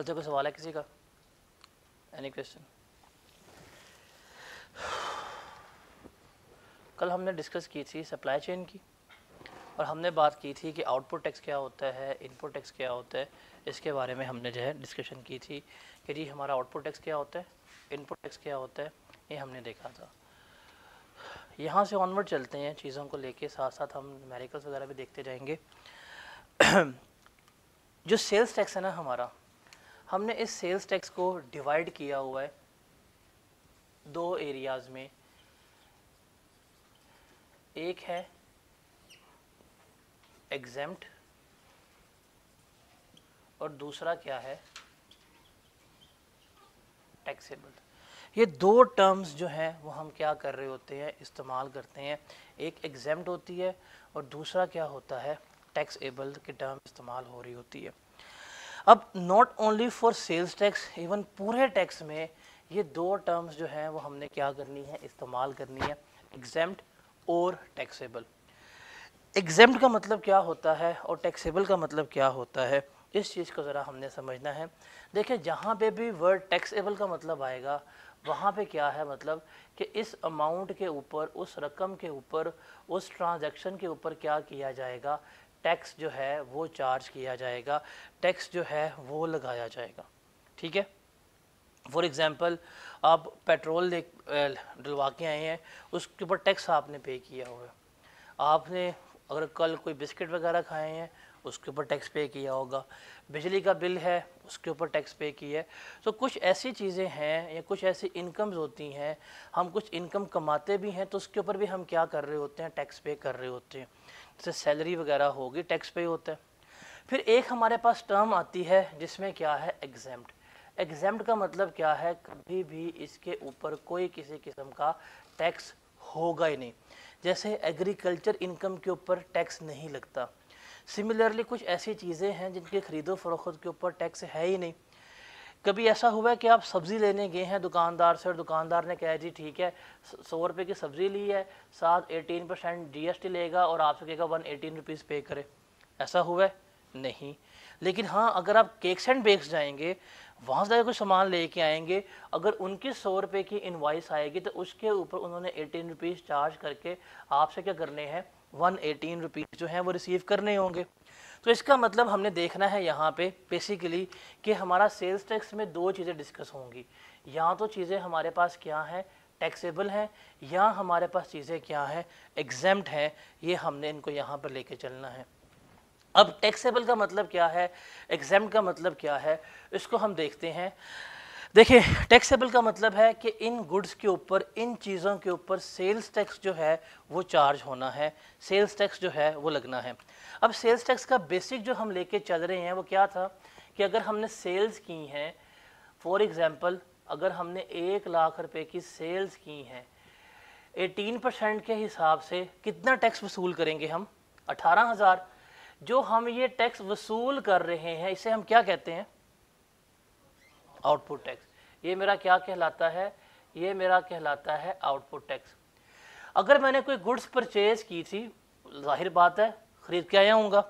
कल से कोई सवाल है किसी का एनी क्वेश्चन कल हमने डिस्कस की थी सप्लाई चेन की और हमने बात की थी कि आउटपुट टैक्स क्या होता है इनपुट टैक्स क्या होता है इसके बारे में हमने जो है डिस्कशन की थी कि जी हमारा आउटपुट टैक्स क्या होता है इनपुट टैक्स क्या होता है ये हमने देखा था यहाँ से ऑनवर्ड चलते हैं चीज़ों को लेके साथ साथ हम मेरिकल्स वगैरह भी देखते जाएंगे जो सेल्स टैक्स है ना हमारा हमने इस सेल्स टैक्स को डिवाइड किया हुआ है दो एरियाज में एक है एग्जेम्प्ट और दूसरा क्या है टैक्सेबल ये दो टर्म्स जो हैं वो हम क्या कर रहे होते हैं इस्तेमाल करते हैं एक एग्जेम्प्ट होती है और दूसरा क्या होता है टैक्सेबल की टर्म इस्तेमाल हो रही होती है अब not only for sales tax even पूरे टैक्स में ये दो टर्म्स जो हैं वो हमने क्या करनी है इस्तेमाल करनी है एग्जैम्ट और टैक्सेबल एग्जैम्प्ट का मतलब क्या होता है और टैक्सेबल का मतलब क्या होता है इस चीज़ को ज़रा हमने समझना है देखिए जहाँ पे भी वर्ड टैक्सेबल का मतलब आएगा वहाँ पे क्या है मतलब कि इस अमाउंट के ऊपर उस रकम के ऊपर उस ट्रांजैक्शन के ऊपर क्या किया जाएगा टैक्स जो है वो चार्ज किया जाएगा टैक्स जो है वो लगाया जाएगा ठीक है फॉर एग्ज़ाम्पल आप पेट्रोल डलवा के आए हैं उसके ऊपर टैक्स आपने पे किया होगा आपने अगर कल कोई बिस्किट वगैरह खाए हैं उसके ऊपर टैक्स पे किया होगा बिजली का बिल है उसके ऊपर टैक्स पे किया है तो कुछ ऐसी चीज़ें हैं या कुछ ऐसी इनकम्स होती हैं हम कुछ इनकम कमाते भी हैं तो उसके ऊपर भी हम क्या कर रहे होते हैं टैक्स पे कर रहे होते हैं से सैलरी वगैरह होगी टैक्स पे होता है फिर एक हमारे पास टर्म आती है जिसमें क्या है एग्जैम्प्ट एग्जैम्प्ट का मतलब क्या है कभी भी इसके ऊपर कोई किसी किस्म का टैक्स होगा ही नहीं जैसे एग्रीकल्चर इनकम के ऊपर टैक्स नहीं लगता सिमिलरली कुछ ऐसी चीज़ें हैं जिनके ख़रीदो फरोख्त के ऊपर टैक्स है ही नहीं कभी ऐसा हुआ है कि आप सब्ज़ी लेने गए हैं दुकानदार से और दुकानदार ने कहा जी ठीक है सौ रुपये की सब्ज़ी ली है साथ eighteen percent G S T लेगा और आपसे कहेगा वन एटीन रुपीज़ पे करें ऐसा हुआ है नहीं लेकिन हाँ अगर आप केक्स एंड बेक्स जाएंगे वहाँ से कुछ सामान लेके आएंगे अगर उनकी सौ रुपये की इन्वाइस आएगी तो उसके ऊपर उन्होंने एटीन रुपीज़ चार्ज करके आपसे क्या करने हैं वन एटीन रुपीज़ जो हैं वो रिसीव करने होंगे तो इसका मतलब हमने देखना है यहाँ पे बेसिकली कि हमारा सेल्स टैक्स में दो चीज़ें डिस्कस होंगी या तो चीज़ें हमारे पास क्या हैं टैक्सेबल हैं या हमारे पास चीज़ें क्या हैं एग्जैम्ट हैं ये हमने इनको यहाँ पर लेके चलना है अब टैक्सेबल का मतलब क्या है एग्जैम्ट का मतलब क्या है इसको हम देखते हैं देखिए टैक्सेबल का मतलब है कि इन गुड्स के ऊपर इन चीज़ों के ऊपर सेल्स टैक्स जो है वो चार्ज होना है सेल्स टैक्स जो है वो लगना है अब सेल्स टैक्स का बेसिक जो हम लेके चल रहे हैं वो क्या था कि अगर हमने सेल्स की हैं फॉर एग्ज़ाम्पल अगर हमने एक लाख रुपए की सेल्स की हैं एटीन परसेंट के हिसाब से कितना टैक्स वसूल करेंगे हम अठारह हज़ार जो हम ये टैक्स वसूल कर रहे हैं इसे हम क्या कहते हैं आउटपुट टैक्स ये मेरा क्या कहलाता है ये मेरा कहलाता है आउटपुट टैक्स अगर मैंने कोई गुड्स परचेज की थी जाहिर बात है ख़रीद के आया हूँ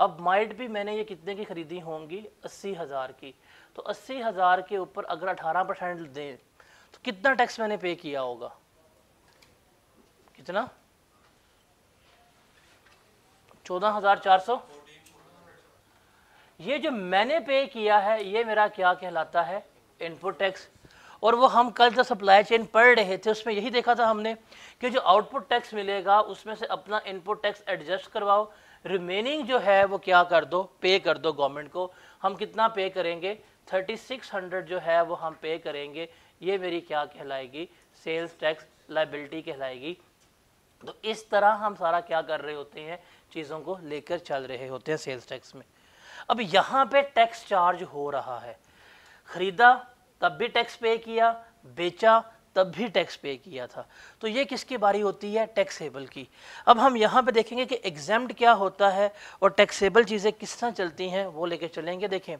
अब माइट भी मैंने ये कितने की ख़रीदी होंगी अस्सी हज़ार की तो अस्सी हज़ार के ऊपर अगर अठारह परसेंट दें तो कितना टैक्स मैंने पे किया होगा कितना चौदह हज़ार चार सौ ये जो मैंने पे किया है ये मेरा क्या कहलाता है इनपुट टैक्स और वो हम कल जो सप्लाई चेन पढ़ रहे थे उसमें यही देखा था हमने कि जो आउटपुट टैक्स मिलेगा उसमें से अपना इनपुट टैक्स एडजस्ट करवाओ रिमेनिंग जो है वो क्या कर दो पे कर दो गवर्नमेंट को हम कितना पे करेंगे 3600 जो है वो हम पे करेंगे ये मेरी क्या कहलाएगी सेल्स टैक्स लाइबिलिटी कहलाएगी तो इस तरह हम सारा क्या कर रहे होते हैं चीज़ों को लेकर चल रहे होते हैं सेल्स टैक्स में अब यहाँ पे टैक्स चार्ज हो रहा है खरीदा तब भी टैक्स पे किया बेचा तब भी टैक्स पे किया था तो ये किसकी बारी होती है टैक्सेबल की अब हम यहाँ पे देखेंगे कि एग्जाम क्या होता है और टैक्सेबल चीज़ें किस तरह चलती हैं वो लेके चलेंगे देखें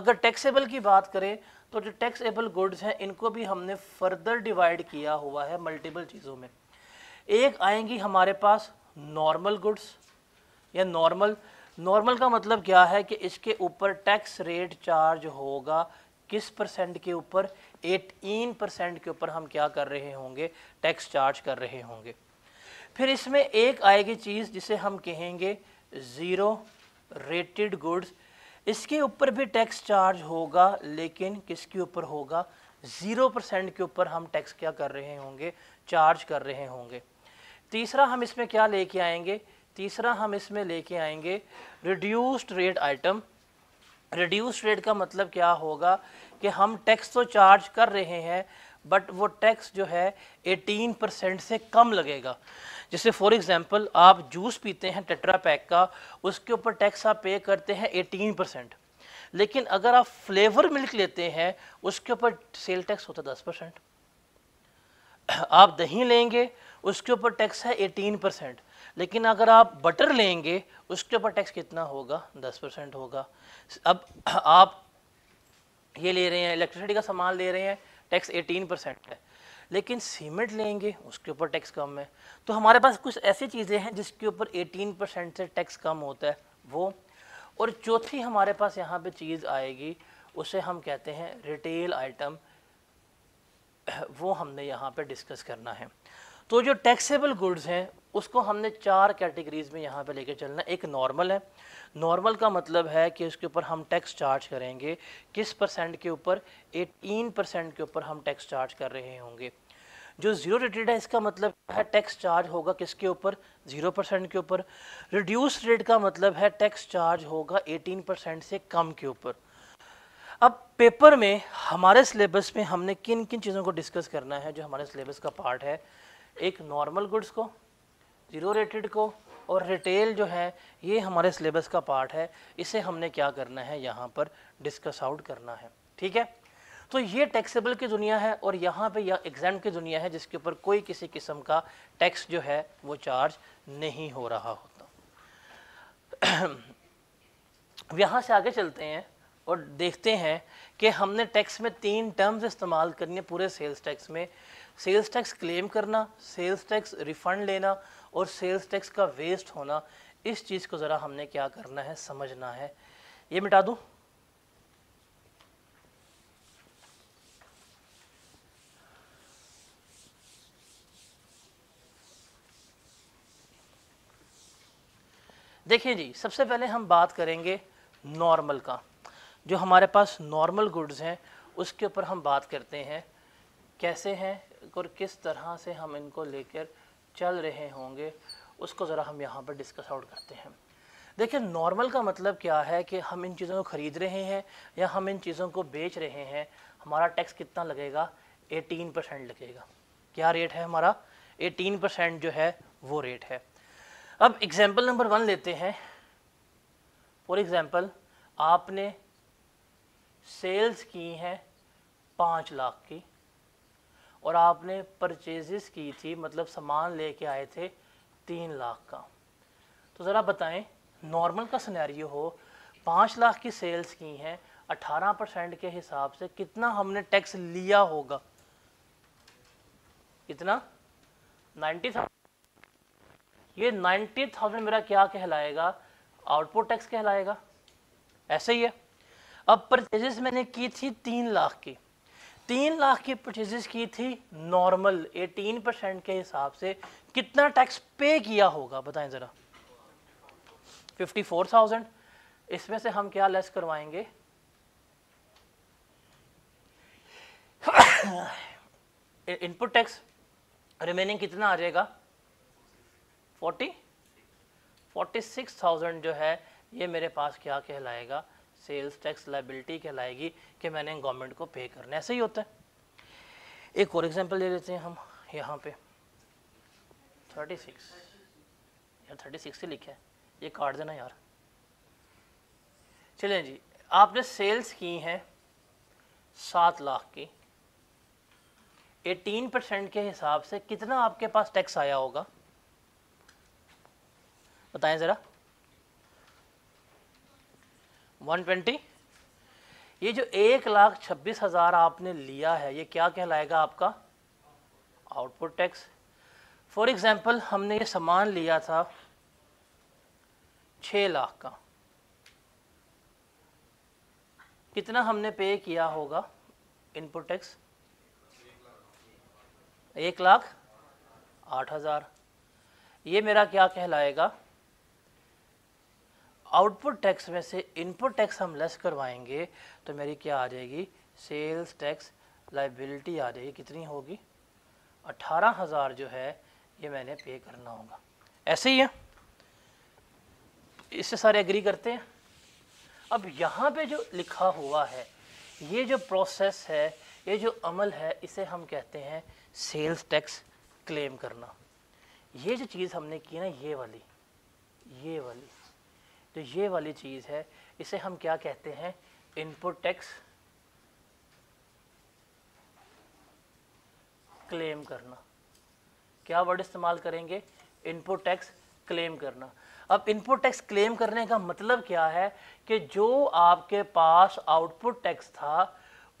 अगर टैक्सेबल की बात करें तो जो टैक्सेबल गुड्स हैं इनको भी हमने फर्दर डिवाइड किया हुआ है मल्टीपल चीज़ों में एक आएंगी हमारे पास नॉर्मल गुड्स या नॉर्मल नॉर्मल का मतलब क्या है कि इसके ऊपर टैक्स रेट चार्ज होगा किस परसेंट के ऊपर 18 परसेंट के ऊपर हम क्या कर रहे होंगे टैक्स चार्ज कर रहे होंगे फिर इसमें एक आएगी चीज़ जिसे हम कहेंगे ज़ीरो रेटेड गुड्स इसके ऊपर भी टैक्स चार्ज होगा लेकिन किसके ऊपर होगा ज़ीरो परसेंट के ऊपर हम टैक्स क्या कर रहे होंगे चार्ज कर रहे होंगे तीसरा हम इसमें क्या लेके आएंगे तीसरा हम इसमें लेके आएंगे reduced rate item reduced rate का मतलब क्या होगा कि हम टैक्स तो चार्ज कर रहे हैं बट वो टैक्स जो है 18 परसेंट से कम लगेगा जैसे फॉर एग्जांपल आप जूस पीते हैं टेट्रा पैक का उसके ऊपर टैक्स आप पे करते हैं 18 परसेंट लेकिन अगर आप फ्लेवर मिल्क लेते हैं उसके ऊपर सेल टैक्स होता है दस परसेंट आप दही लेंगे उसके ऊपर टैक्स है एटीन परसेंट लेकिन अगर आप बटर लेंगे उसके ऊपर टैक्स कितना होगा दस परसेंट होगा अब आप ये ले रहे हैं इलेक्ट्रिसिटी का सामान ले रहे हैं टैक्स एटीन परसेंट है लेकिन सीमेंट लेंगे उसके ऊपर टैक्स कम है तो हमारे पास कुछ ऐसी चीज़ें हैं जिसके ऊपर एटीन परसेंट से टैक्स कम होता है वो और चौथी हमारे पास यहाँ पर चीज़ आएगी उसे हम कहते हैं रिटेल आइटम वो हमने यहाँ पे डिस्कस करना है तो जो टैक्सेबल गुड्स हैं उसको हमने चार कैटेगरीज में यहाँ पे लेके चलना एक नॉर्मल है नॉर्मल का मतलब है कि उसके ऊपर हम टैक्स चार्ज करेंगे किस परसेंट के ऊपर एटीन परसेंट के ऊपर हम टैक्स चार्ज कर रहे होंगे जो ज़ीरो रेटेड है इसका मतलब है टैक्स चार्ज होगा किसके ऊपर ज़ीरो परसेंट के ऊपर रिड्यूस रेट का मतलब है टैक्स चार्ज होगा एटीन परसेंट से कम के ऊपर अब पेपर में हमारे सिलेबस में हमने किन किन चीज़ों को डिस्कस करना है जो हमारे सिलेबस का पार्ट है एक नॉर्मल गुड्स को ज़ीरो रेटेड को और रिटेल जो है ये हमारे सिलेबस का पार्ट है इसे हमने क्या करना है यहाँ पर डिस्कस आउट करना है ठीक है तो ये टैक्सेबल की दुनिया है और यहाँ पे यह एग्जाम की दुनिया है जिसके ऊपर कोई किसी किस्म का टैक्स जो है वो चार्ज नहीं हो रहा होता यहाँ से आगे चलते हैं और देखते हैं कि हमने टैक्स में तीन टर्म्स इस्तेमाल करनी है पूरे सेल्स टैक्स में सेल्स टैक्स क्लेम करना सेल्स टैक्स रिफंड लेना और सेल्स टैक्स का वेस्ट होना इस चीज़ को ज़रा हमने क्या करना है समझना है ये मिटा दूँ देखिए जी सबसे पहले हम बात करेंगे नॉर्मल का जो हमारे पास नॉर्मल गुड्स हैं उसके ऊपर हम बात करते हैं कैसे हैं और किस तरह से हम इनको लेकर चल रहे होंगे उसको ज़रा हम यहाँ पर डिस्कस आउट करते हैं देखिए नॉर्मल का मतलब क्या है कि हम इन चीज़ों को ख़रीद रहे हैं या हम इन चीज़ों को बेच रहे हैं हमारा टैक्स कितना लगेगा 18 परसेंट लगेगा क्या रेट है हमारा 18 परसेंट जो है वो रेट है अब एग्ज़ाम्पल नंबर वन लेते हैं फॉर एग्जांपल आपने सेल्स की हैं पाँच लाख की और आपने परचेजेस की थी मतलब सामान लेके आए थे तीन लाख का तो ज़रा बताएं नॉर्मल का सिनेरियो हो पाँच लाख की सेल्स की हैं अठारह परसेंट के हिसाब से कितना हमने टैक्स लिया होगा कितना नाइन्टी ये नाइन्टी थाउजेंड मेरा क्या कहलाएगा आउटपुट टैक्स कहलाएगा ऐसे ही है अब परचेजेस मैंने की थी तीन लाख की तीन लाख की परचेजेस की थी नॉर्मल एटीन परसेंट के हिसाब से कितना टैक्स पे किया होगा बताएं ज़रा फिफ्टी फोर थाउजेंड इसमें से हम क्या लेस करवाएंगे इनपुट टैक्स रिमेनिंग कितना आ जाएगा फोर्टी फोर्टी सिक्स थाउजेंड जो है ये मेरे पास क्या कहलाएगा सेल्स टैक्स लाइबिलिटी कहलाएगी कि मैंने गवर्नमेंट को पे करना ऐसे ही होता है एक और एग्जांपल ले लेते हैं हम यहाँ पे 36 यार सिक्स ही लिखा है ये काट देना यार चलें जी आपने सेल्स की हैं सात लाख की 18 परसेंट के हिसाब से कितना आपके पास टैक्स आया होगा बताएं ज़रा 120 ये जो एक लाख छब्बीस हज़ार आपने लिया है ये क्या कहलाएगा आपका आउटपुट टैक्स फॉर एग्ज़ाम्पल हमने ये सामान लिया था छः लाख का कितना हमने पे किया होगा इनपुट टैक्स एक लाख आठ हज़ार ये मेरा क्या कहलाएगा आउटपुट टैक्स में से इनपुट टैक्स हम लेस करवाएंगे तो मेरी क्या आ जाएगी सेल्स टैक्स लाइबिलिटी आ जाएगी कितनी होगी अट्ठारह हज़ार जो है ये मैंने पे करना होगा ऐसे ही है इससे सारे एग्री करते हैं अब यहाँ पे जो लिखा हुआ है ये जो प्रोसेस है ये जो अमल है इसे हम कहते हैं सेल्स टैक्स क्लेम करना ये जो चीज़ हमने की ना ये वाली ये वाली तो ये वाली चीज़ है इसे हम क्या कहते हैं इनपुट टैक्स क्लेम करना क्या वर्ड इस्तेमाल करेंगे इनपुट टैक्स क्लेम करना अब इनपुट टैक्स क्लेम करने का मतलब क्या है कि जो आपके पास आउटपुट टैक्स था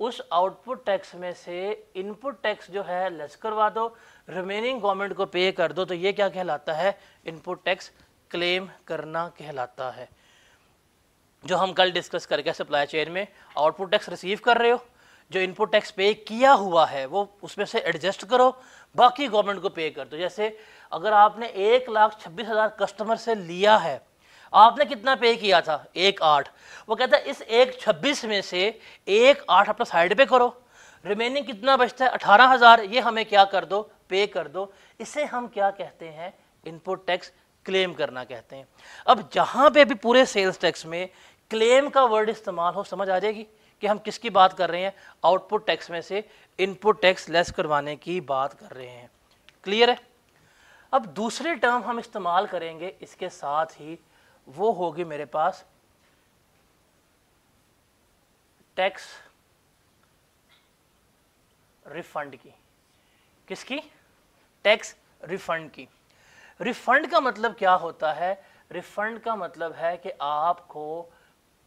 उस आउटपुट टैक्स में से इनपुट टैक्स जो है लेस करवा दो रिमेनिंग गवर्नमेंट को पे कर दो तो ये क्या कहलाता है इनपुट टैक्स क्लेम करना कहलाता है जो हम कल डिस्कस करके सप्लाई चेन में आउटपुट टैक्स रिसीव कर रहे हो जो इनपुट टैक्स पे किया हुआ है वो उसमें से एडजस्ट करो बाकी गवर्नमेंट को पे कर दो जैसे अगर आपने एक लाख छब्बीस हज़ार कस्टमर से लिया है आपने कितना पे किया था एक आठ वो कहता है इस एक छब्बीस में से एक आठ अपना साइड पे करो रिमेनिंग कितना बचता है अठारह हज़ार ये हमें क्या कर दो पे कर दो इसे हम क्या कहते हैं इनपुट टैक्स क्लेम करना कहते हैं अब जहाँ पे भी पूरे सेल्स टैक्स में क्लेम का वर्ड इस्तेमाल हो समझ आ जाएगी कि हम किसकी बात कर रहे हैं आउटपुट टैक्स में से इनपुट टैक्स लेस करवाने की बात कर रहे हैं क्लियर है अब दूसरे टर्म हम इस्तेमाल करेंगे इसके साथ ही वो होगी मेरे पास टैक्स रिफंड की किसकी टैक्स रिफंड की रिफंड का मतलब क्या होता है रिफंड का मतलब है कि आपको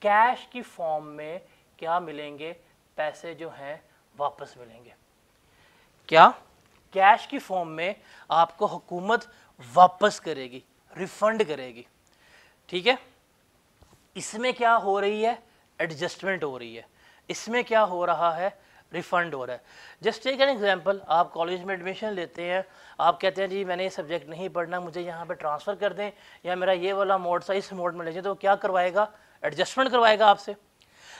कैश की फॉर्म में क्या मिलेंगे पैसे जो हैं वापस मिलेंगे क्या कैश की फॉर्म में आपको हुकूमत वापस करेगी रिफंड करेगी ठीक है इसमें क्या हो रही है एडजस्टमेंट हो रही है इसमें क्या हो रहा है रिफ़ंड हो रहा है जस्ट टेक एन एग्जांपल आप कॉलेज में एडमिशन लेते हैं आप कहते हैं जी मैंने ये सब्जेक्ट नहीं पढ़ना मुझे यहाँ पे ट्रांसफ़र कर दें या मेरा ये वाला मोड सा इस मोड में ले जाए तो क्या करवाएगा एडजस्टमेंट करवाएगा आपसे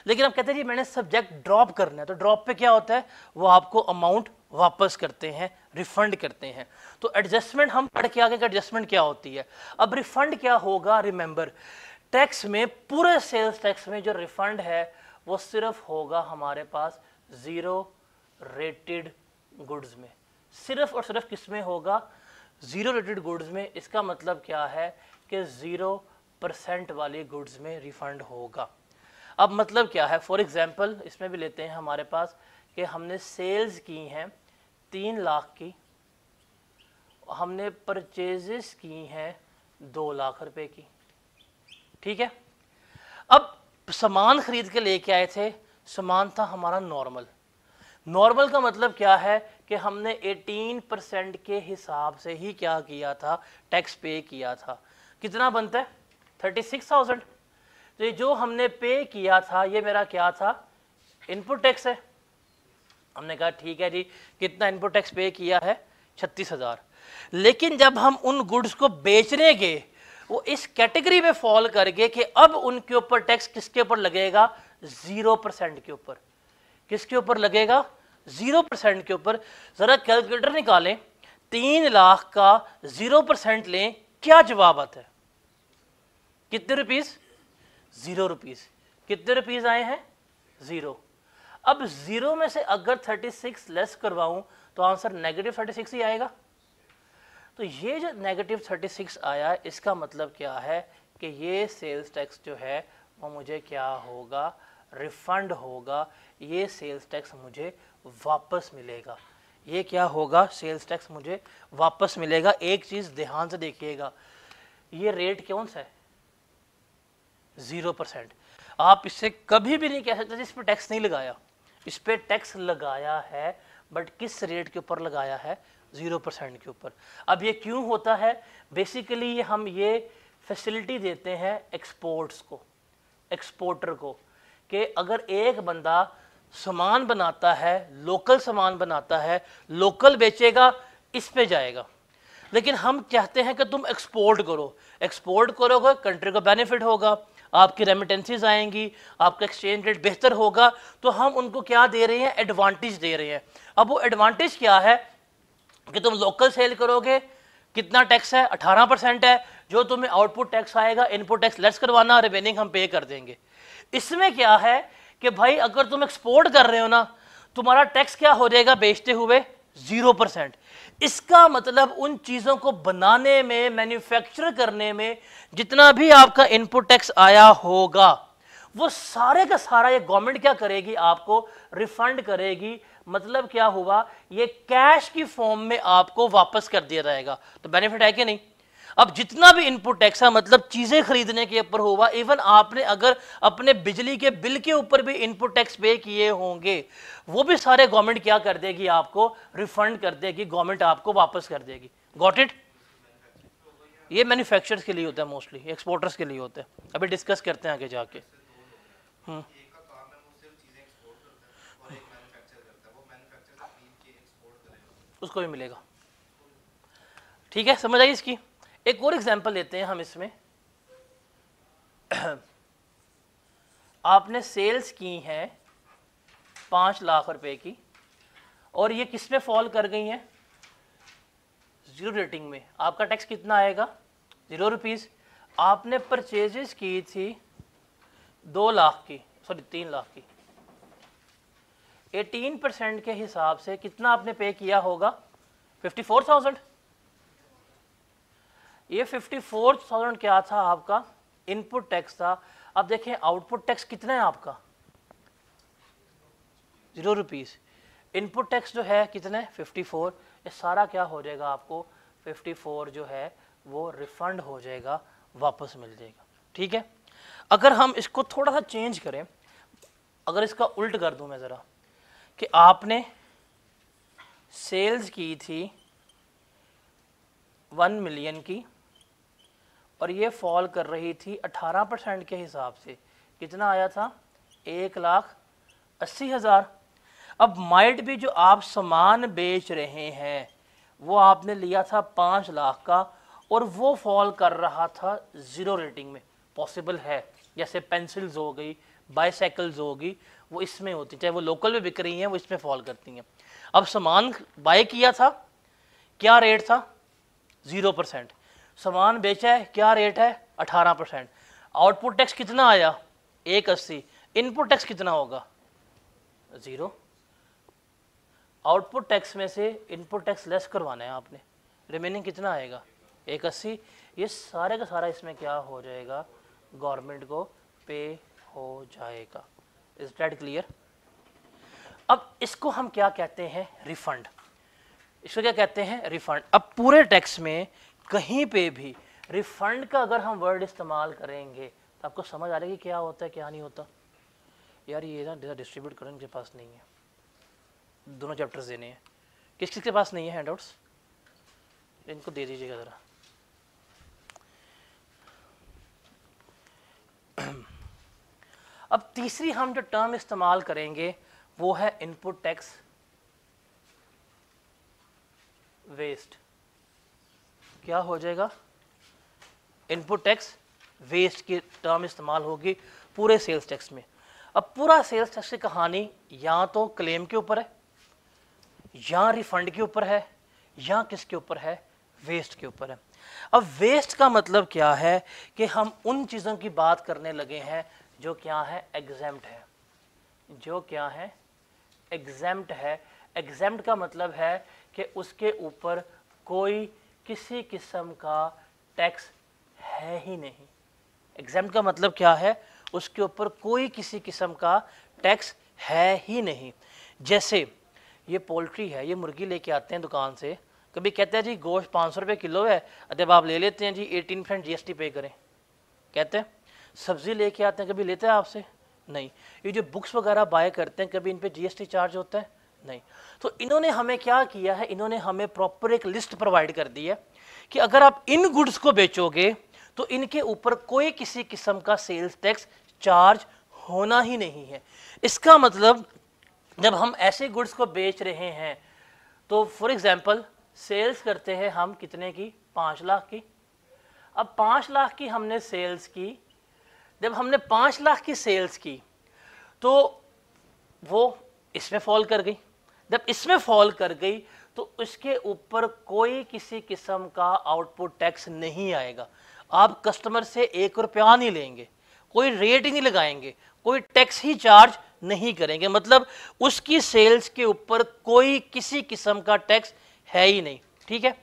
लेकिन आप कहते हैं जी मैंने सब्जेक्ट ड्रॉप करना है तो ड्रॉप पे क्या होता है वो आपको अमाउंट वापस करते हैं रिफंड करते हैं तो एडजस्टमेंट हम पढ़ के आगे एडजस्टमेंट क्या होती है अब रिफंड क्या होगा रिमेंबर टैक्स में पूरे सेल्स टैक्स में जो रिफंड है वो सिर्फ होगा हमारे पास ज़ीरो रेटेड गुड्स में सिर्फ और सिर्फ किस में होगा ज़ीरो रेटेड गुड्स में इसका मतलब क्या है कि ज़ीरो परसेंट वाले गुड्स में रिफ़ंड होगा अब मतलब क्या है फॉर एग्ज़ाम्पल इसमें भी लेते हैं हमारे पास कि हमने सेल्स की हैं तीन लाख की हमने परचेजेस की हैं दो लाख रुपए की ठीक है अब सामान ख़रीद के लेके आए थे समान था हमारा नॉर्मल नॉर्मल का मतलब क्या है कि हमने 18 परसेंट के हिसाब से ही क्या किया था टैक्स पे किया था कितना बनता है 36,000 तो ये जो हमने पे किया था ये मेरा क्या था इनपुट टैक्स है हमने कहा ठीक है जी कितना इनपुट टैक्स पे किया है छत्तीस हज़ार लेकिन जब हम उन गुड्स को बेचने गए वो इस कैटेगरी में फॉल करके कि अब उनके ऊपर टैक्स किसके ऊपर लगेगा जीरो परसेंट के ऊपर किसके ऊपर लगेगा जीरो परसेंट के ऊपर ज़रा कैलकुलेटर निकालें तीन लाख का जीरो परसेंट लें क्या जवाब आता है कितने रुपीस जीरो रुपीस कितने रुपीस आए हैं जीरो अब जीरो में से अगर थर्टी सिक्स लेस करवाऊं तो आंसर नेगेटिव थर्टी सिक्स ही आएगा तो ये जो नेगेटिव थर्टी सिक्स आया इसका मतलब क्या है कि ये सेल्स टैक्स जो है वो मुझे क्या होगा रिफंड होगा ये सेल्स टैक्स मुझे वापस मिलेगा ये क्या होगा सेल्स टैक्स मुझे वापस मिलेगा एक चीज़ ध्यान से देखिएगा ये रेट कौन सा है ज़ीरो परसेंट आप इससे कभी भी नहीं कह सकते इस पर टैक्स नहीं लगाया इस पर टैक्स लगाया है बट किस रेट के ऊपर लगाया है ज़ीरो परसेंट के ऊपर अब ये क्यों होता है बेसिकली हम ये फैसिलिटी देते हैं एक्सपोर्ट्स को एक्सपोर्टर को कि अगर एक बंदा सामान बनाता है लोकल सामान बनाता है लोकल बेचेगा इस पे जाएगा लेकिन हम चाहते हैं कि तुम एक्सपोर्ट करो एक्सपोर्ट करोगे कंट्री को बेनिफिट होगा आपकी रेमिटेंसीज आएंगी आपका एक्सचेंज रेट बेहतर होगा तो हम उनको क्या दे रहे हैं एडवांटेज दे रहे हैं अब वो एडवांटेज क्या है कि तुम लोकल सेल करोगे कितना टैक्स है 18 परसेंट है जो तुम्हें आउटपुट टैक्स आएगा इनपुट टैक्स लेस करवाना रिमेनिंग हम पे कर देंगे इसमें क्या है कि भाई अगर तुम एक्सपोर्ट कर रहे हो ना तुम्हारा टैक्स क्या हो जाएगा बेचते हुए ज़ीरो परसेंट इसका मतलब उन चीज़ों को बनाने में मैन्युफैक्चर करने में जितना भी आपका इनपुट टैक्स आया होगा वो सारे का सारा ये गवर्नमेंट क्या करेगी आपको रिफंड करेगी मतलब क्या हुआ ये कैश की फॉर्म में आपको वापस कर दिया जाएगा तो बेनिफिट है कि नहीं अब जितना भी इनपुट टैक्स है मतलब चीज़ें खरीदने के ऊपर होगा इवन आपने अगर अपने बिजली के बिल के ऊपर भी इनपुट टैक्स पे किए होंगे वो भी सारे गवर्नमेंट क्या कर देगी आपको रिफंड कर देगी गवर्नमेंट आपको वापस कर देगी गॉट इट ये मैन्युफैक्चरर्स के लिए होता है मोस्टली एक्सपोर्टर्स के लिए होता है अभी डिस्कस करते हैं आगे जाके हम्म। उसको भी मिलेगा ठीक है समझ आई इसकी एक और एग्जाम्पल लेते हैं हम इसमें आपने सेल्स की हैं पाँच लाख रुपए की और ये किस में फॉल कर गई हैं जीरो रेटिंग में आपका टैक्स कितना आएगा ज़ीरो रुपीज़ आपने परचेजेस की थी दो लाख की सॉरी तीन लाख की एटीन परसेंट के हिसाब से कितना आपने पे किया होगा फिफ्टी फोर थाउजेंड ये फिफ्टी फोर थाउजेंड क्या था आपका इनपुट टैक्स था अब देखें आउटपुट टैक्स कितना है आपका जीरो रुपीज़ इनपुट टैक्स जो है कितना है फिफ्टी फोर ये सारा क्या हो जाएगा आपको फिफ्टी फोर जो है वो रिफंड हो जाएगा वापस मिल जाएगा ठीक है अगर हम इसको थोड़ा सा चेंज करें अगर इसका उल्ट कर दूं मैं ज़रा कि आपने सेल्स की थी वन मिलियन की और ये फॉल कर रही थी 18 परसेंट के हिसाब से कितना आया था एक लाख अस्सी हज़ार अब माइट भी जो आप सामान बेच रहे हैं वो आपने लिया था पाँच लाख का और वो फॉल कर रहा था ज़ीरो रेटिंग में पॉसिबल है जैसे पेंसिल्स हो गई बाईसाइकल्स होगी वो इसमें होती चाहे वो लोकल में बिक रही हैं वो इसमें फॉल करती हैं अब सामान बाय किया था क्या रेट था ज़ीरो परसेंट सामान बेचा है क्या रेट है अठारह परसेंट आउटपुट टैक्स कितना आया एक अस्सी इनपुट टैक्स कितना होगा ज़ीरो आउटपुट टैक्स में से इनपुट टैक्स लेस करवाना है आपने रिमेनिंग कितना आएगा एक अस्सी ये सारे का सारा इसमें क्या हो जाएगा गवर्नमेंट को पे हो जाएगा इज डेट क्लियर अब इसको हम क्या कहते हैं रिफंड इसको क्या कहते हैं रिफंड अब पूरे टैक्स में कहीं पे भी रिफंड का अगर हम वर्ड इस्तेमाल करेंगे तो आपको समझ आ कि क्या होता है क्या नहीं होता यार ये ना डिस्ट्रीब्यूट करने के पास नहीं है दोनों चैप्टर्स देने हैं किस किस के पास नहीं है हैंडआउट्स इनको दे दीजिएगा ज़रा अब तीसरी हम जो टर्म इस्तेमाल करेंगे वो है इनपुट टैक्स वेस्ट क्या हो जाएगा इनपुट टैक्स वेस्ट की टर्म इस्तेमाल होगी पूरे सेल्स टैक्स में अब पूरा सेल्स टैक्स की कहानी या तो क्लेम के ऊपर है या रिफंड के ऊपर है या किसके ऊपर है वेस्ट के ऊपर है अब वेस्ट का मतलब क्या है कि हम उन चीज़ों की बात करने लगे हैं जो क्या है एग्जैम्प्ट है जो क्या है एग्जैम्प्ट है एग्जैम्प्ट का मतलब है कि उसके ऊपर कोई किसी किस्म का टैक्स है ही नहीं एग्जाम का मतलब क्या है उसके ऊपर कोई किसी किस्म का टैक्स है ही नहीं जैसे ये पोल्ट्री है ये मुर्गी लेके आते हैं दुकान से कभी कहते हैं जी गोश्त पाँच सौ रुपये किलो है अरे आप ले लेते हैं जी एटीन परसेंट टी पे करें कहते हैं सब्ज़ी लेके आते हैं कभी लेते हैं आपसे नहीं ये जो बुक्स वगैरह बाय करते हैं कभी इन पर टी चार्ज होता है नहीं तो इन्होंने हमें क्या किया है इन्होंने हमें प्रॉपर एक लिस्ट प्रोवाइड कर दी है कि अगर आप इन गुड्स को बेचोगे तो इनके ऊपर कोई किसी किस्म का सेल्स टैक्स चार्ज होना ही नहीं है इसका मतलब जब हम ऐसे गुड्स को बेच रहे हैं तो फॉर एग्ज़ाम्पल सेल्स करते हैं हम कितने की पाँच लाख की अब पाँच लाख की हमने सेल्स की जब हमने पाँच लाख की सेल्स की तो वो इसमें फॉल कर गई जब इसमें फॉल कर गई तो उसके ऊपर कोई किसी किस्म का आउटपुट टैक्स नहीं आएगा आप कस्टमर से एक रुपया नहीं लेंगे कोई रेट ही नहीं लगाएंगे कोई टैक्स ही चार्ज नहीं करेंगे मतलब उसकी सेल्स के ऊपर कोई किसी किस्म का टैक्स है ही नहीं ठीक है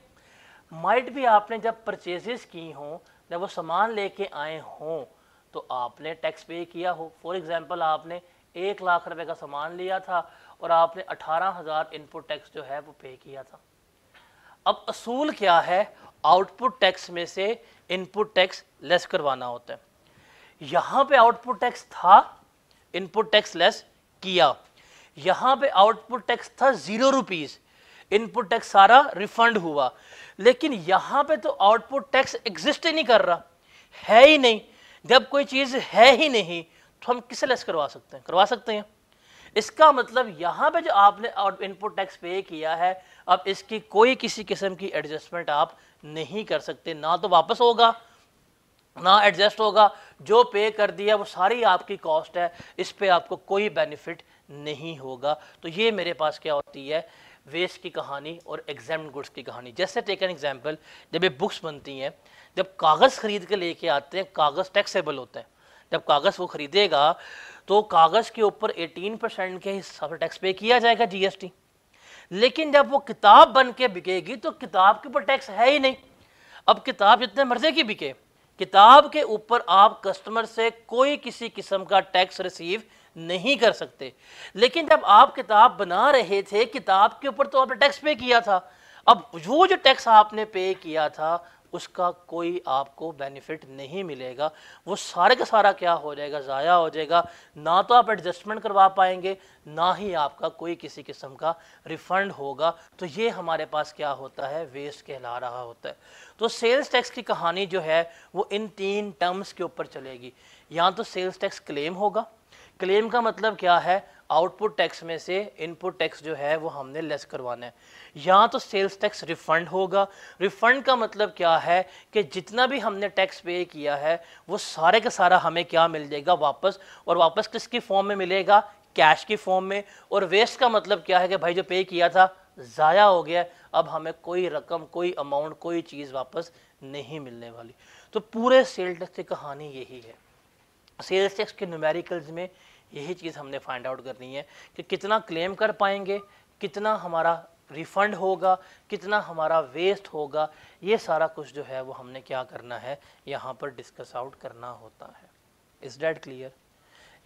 माइट भी आपने जब परचेजेस की हों जब वो सामान लेके आए हों तो आपने टैक्स पे किया हो फॉर एग्ज़ाम्पल आपने एक लाख रुपए का सामान लिया था और आपने अठारह हज़ार इनपुट टैक्स जो है वो पे किया था अब असूल क्या है आउटपुट टैक्स में से इनपुट टैक्स लेस करवाना होता है यहाँ पे आउटपुट टैक्स था इनपुट टैक्स लेस किया यहाँ पे आउटपुट टैक्स था ज़ीरो रुपीज़ इनपुट टैक्स सारा रिफंड हुआ लेकिन यहाँ पे तो आउटपुट टैक्स एग्जिस्ट ही नहीं कर रहा है ही नहीं जब कोई चीज़ है ही नहीं तो हम किसे लेस करवा सकते हैं करवा सकते हैं इसका मतलब यहाँ पे जो आपने इनपुट टैक्स पे किया है अब इसकी कोई किसी किस्म की एडजस्टमेंट आप नहीं कर सकते ना तो वापस होगा ना एडजस्ट होगा जो पे कर दिया वो सारी आपकी कॉस्ट है इस पर आपको कोई बेनिफिट नहीं होगा तो ये मेरे पास क्या होती है वेस्ट की कहानी और एग्जाम गुड्स की कहानी जैसे टेक एन एग्जाम्पल जब ये बुक्स बनती हैं जब कागज़ खरीद के लेके आते हैं कागज़ टैक्सेबल होते हैं जब कागज़ वो ख़रीदेगा तो कागज़ के ऊपर 18 परसेंट के हिसाब से टैक्स पे किया जाएगा जीएसटी लेकिन जब वो किताब बन के बिकेगी तो किताब के ऊपर टैक्स है ही नहीं अब किताब जितने मर्जी की बिके किताब के ऊपर आप कस्टमर से कोई किसी किस्म का टैक्स रिसीव नहीं कर सकते लेकिन जब आप किताब बना रहे थे किताब के ऊपर तो आपने टैक्स पे किया था अब वो जो टैक्स आपने पे किया था उसका कोई आपको बेनिफिट नहीं मिलेगा वो सारे का सारा क्या हो जाएगा ज़ाया हो जाएगा ना तो आप एडजस्टमेंट करवा पाएंगे ना ही आपका कोई किसी किस्म का रिफंड होगा तो ये हमारे पास क्या होता है वेस्ट कहला रहा होता है तो सेल्स टैक्स की कहानी जो है वो इन तीन टर्म्स के ऊपर चलेगी या तो सेल्स टैक्स क्लेम होगा क्लेम का मतलब क्या है आउटपुट टैक्स में से इनपुट टैक्स जो है वो हमने लेस करवाना है या तो सेल्स टैक्स रिफंड होगा रिफंड का मतलब क्या है कि जितना भी हमने टैक्स पे किया है वो सारे का सारा हमें क्या मिल जाएगा वापस और वापस किसकी फॉर्म में मिलेगा कैश की फॉर्म में और वेस्ट का मतलब क्या है कि भाई जो पे किया था ज़ाया हो गया अब हमें कोई रकम कोई अमाउंट कोई चीज़ वापस नहीं मिलने वाली तो पूरे सेल्स टैक्स की कहानी यही है सेल्स टैक्स के न्यूमेरिकल्स में यही चीज़ हमने फाइंड आउट करनी है कि कितना क्लेम कर पाएंगे कितना हमारा रिफ़ंड होगा कितना हमारा वेस्ट होगा ये सारा कुछ जो है वो हमने क्या करना है यहाँ पर डिस्कस आउट करना होता है इज़ डेट क्लियर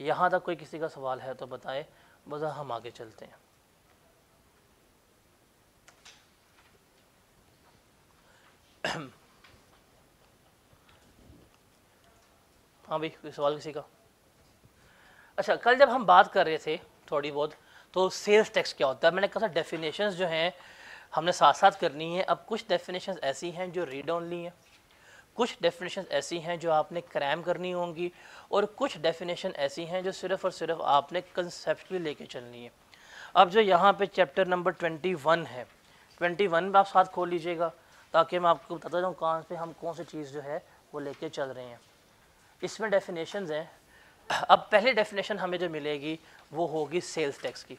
यहाँ तक कोई किसी का सवाल है तो बताए बस हम आगे चलते हैं हाँ भाई कोई सवाल किसी का अच्छा कल जब हम बात कर रहे थे थोड़ी बहुत तो सेल्स टैक्स क्या होता है मैंने कहा डेफिनेशंस जो हैं हमने साथ साथ करनी है अब कुछ डेफिनेशन ऐसी हैं जो रीड ऑनली हैं कुछ डेफिनेशन ऐसी हैं जो आपने क्रैम करनी होंगी और कुछ डेफिनेशन ऐसी हैं जो सिर्फ़ और सिर्फ आपने कंसेप्चुअली लेके चलनी है अब जो यहाँ पे चैप्टर नंबर ट्वेंटी वन है ट्वेंटी वन में आप साथ खोल लीजिएगा ताकि मैं आपको बताता जाऊँ कहाँ पे हम कौन सी चीज़ जो है वो लेके चल रहे हैं इसमें डेफिनेशन हैं अब पहले डेफिनेशन हमें जो मिलेगी वो होगी सेल्स टैक्स की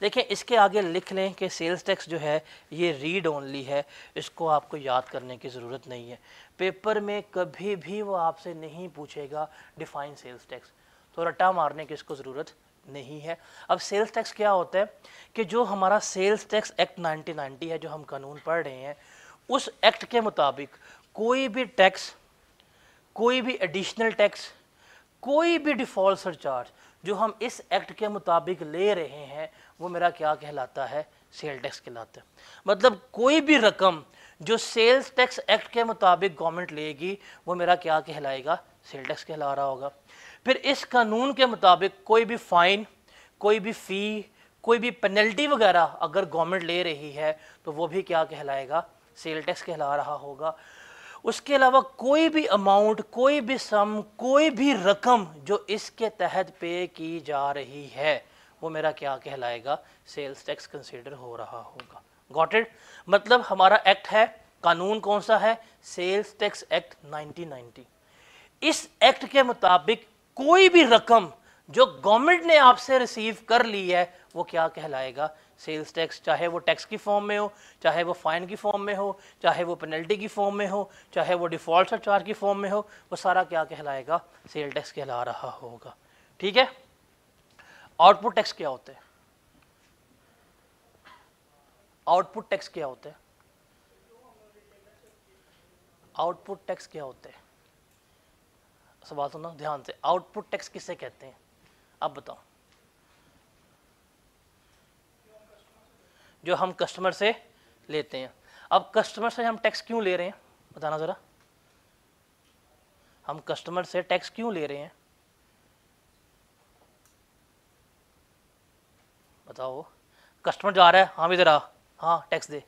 देखिए इसके आगे लिख लें कि सेल्स टैक्स जो है ये रीड ओनली है इसको आपको याद करने की ज़रूरत नहीं है पेपर में कभी भी वो आपसे नहीं पूछेगा डिफाइन सेल्स टैक्स तो रट्टा मारने की इसको ज़रूरत नहीं है अब सेल्स टैक्स क्या होता है कि जो हमारा सेल्स टैक्स एक्ट 1990 है जो हम कानून पढ़ रहे हैं उस एक्ट के मुताबिक कोई भी टैक्स कोई भी एडिशनल टैक्स कोई भी डिफ़ॉल्ट सरचार्ज जो हम इस एक्ट के मुताबिक ले रहे हैं वो मेरा क्या कहलाता है सेल टैक्स कहलाता है मतलब कोई भी रकम जो सेल्स टैक्स एक्ट के मुताबिक गवर्नमेंट लेगी वो मेरा क्या कहलाएगा सेल टैक्स कहला रहा होगा फिर इस कानून के मुताबिक कोई भी फ़ाइन कोई भी फ़ी कोई भी पेनल्टी वगैरह अगर गवर्नमेंट ले रही है तो वो भी क्या कहलाएगा सेल टैक्स कहला रहा होगा उसके अलावा कोई भी अमाउंट कोई भी सम कोई भी रकम जो इसके तहत पे की जा रही है वो मेरा क्या कहलाएगा सेल्स टैक्स कंसिडर हो रहा होगा गॉट इट मतलब हमारा एक्ट है कानून कौन सा है सेल्स टैक्स एक्ट 1990 इस एक्ट के मुताबिक कोई भी रकम जो गवर्नमेंट ने आपसे रिसीव कर ली है वो क्या कहलाएगा सेल्स टैक्स चाहे वो टैक्स की फॉर्म में हो चाहे वो फ़ाइन की फॉर्म में हो चाहे वो पेनल्टी की फॉर्म में हो चाहे वो डिफ़ॉल्ट सरचार्ज की फॉर्म में हो वो सारा क्या कहलाएगा सेल टैक्स कहला रहा होगा ठीक है आउटपुट टैक्स क्या होते हैं आउटपुट टैक्स क्या होते हैं आउटपुट टैक्स क्या होते हैं सवाल सुनो ध्यान से आउटपुट टैक्स किसे कहते हैं अब बताओ जो हम कस्टमर से लेते हैं अब कस्टमर से हम टैक्स क्यों ले रहे हैं बताना ज़रा हम कस्टमर से टैक्स क्यों ले रहे हैं बताओ कस्टमर जा रहा है हाँ भी जरा हाँ टैक्स दे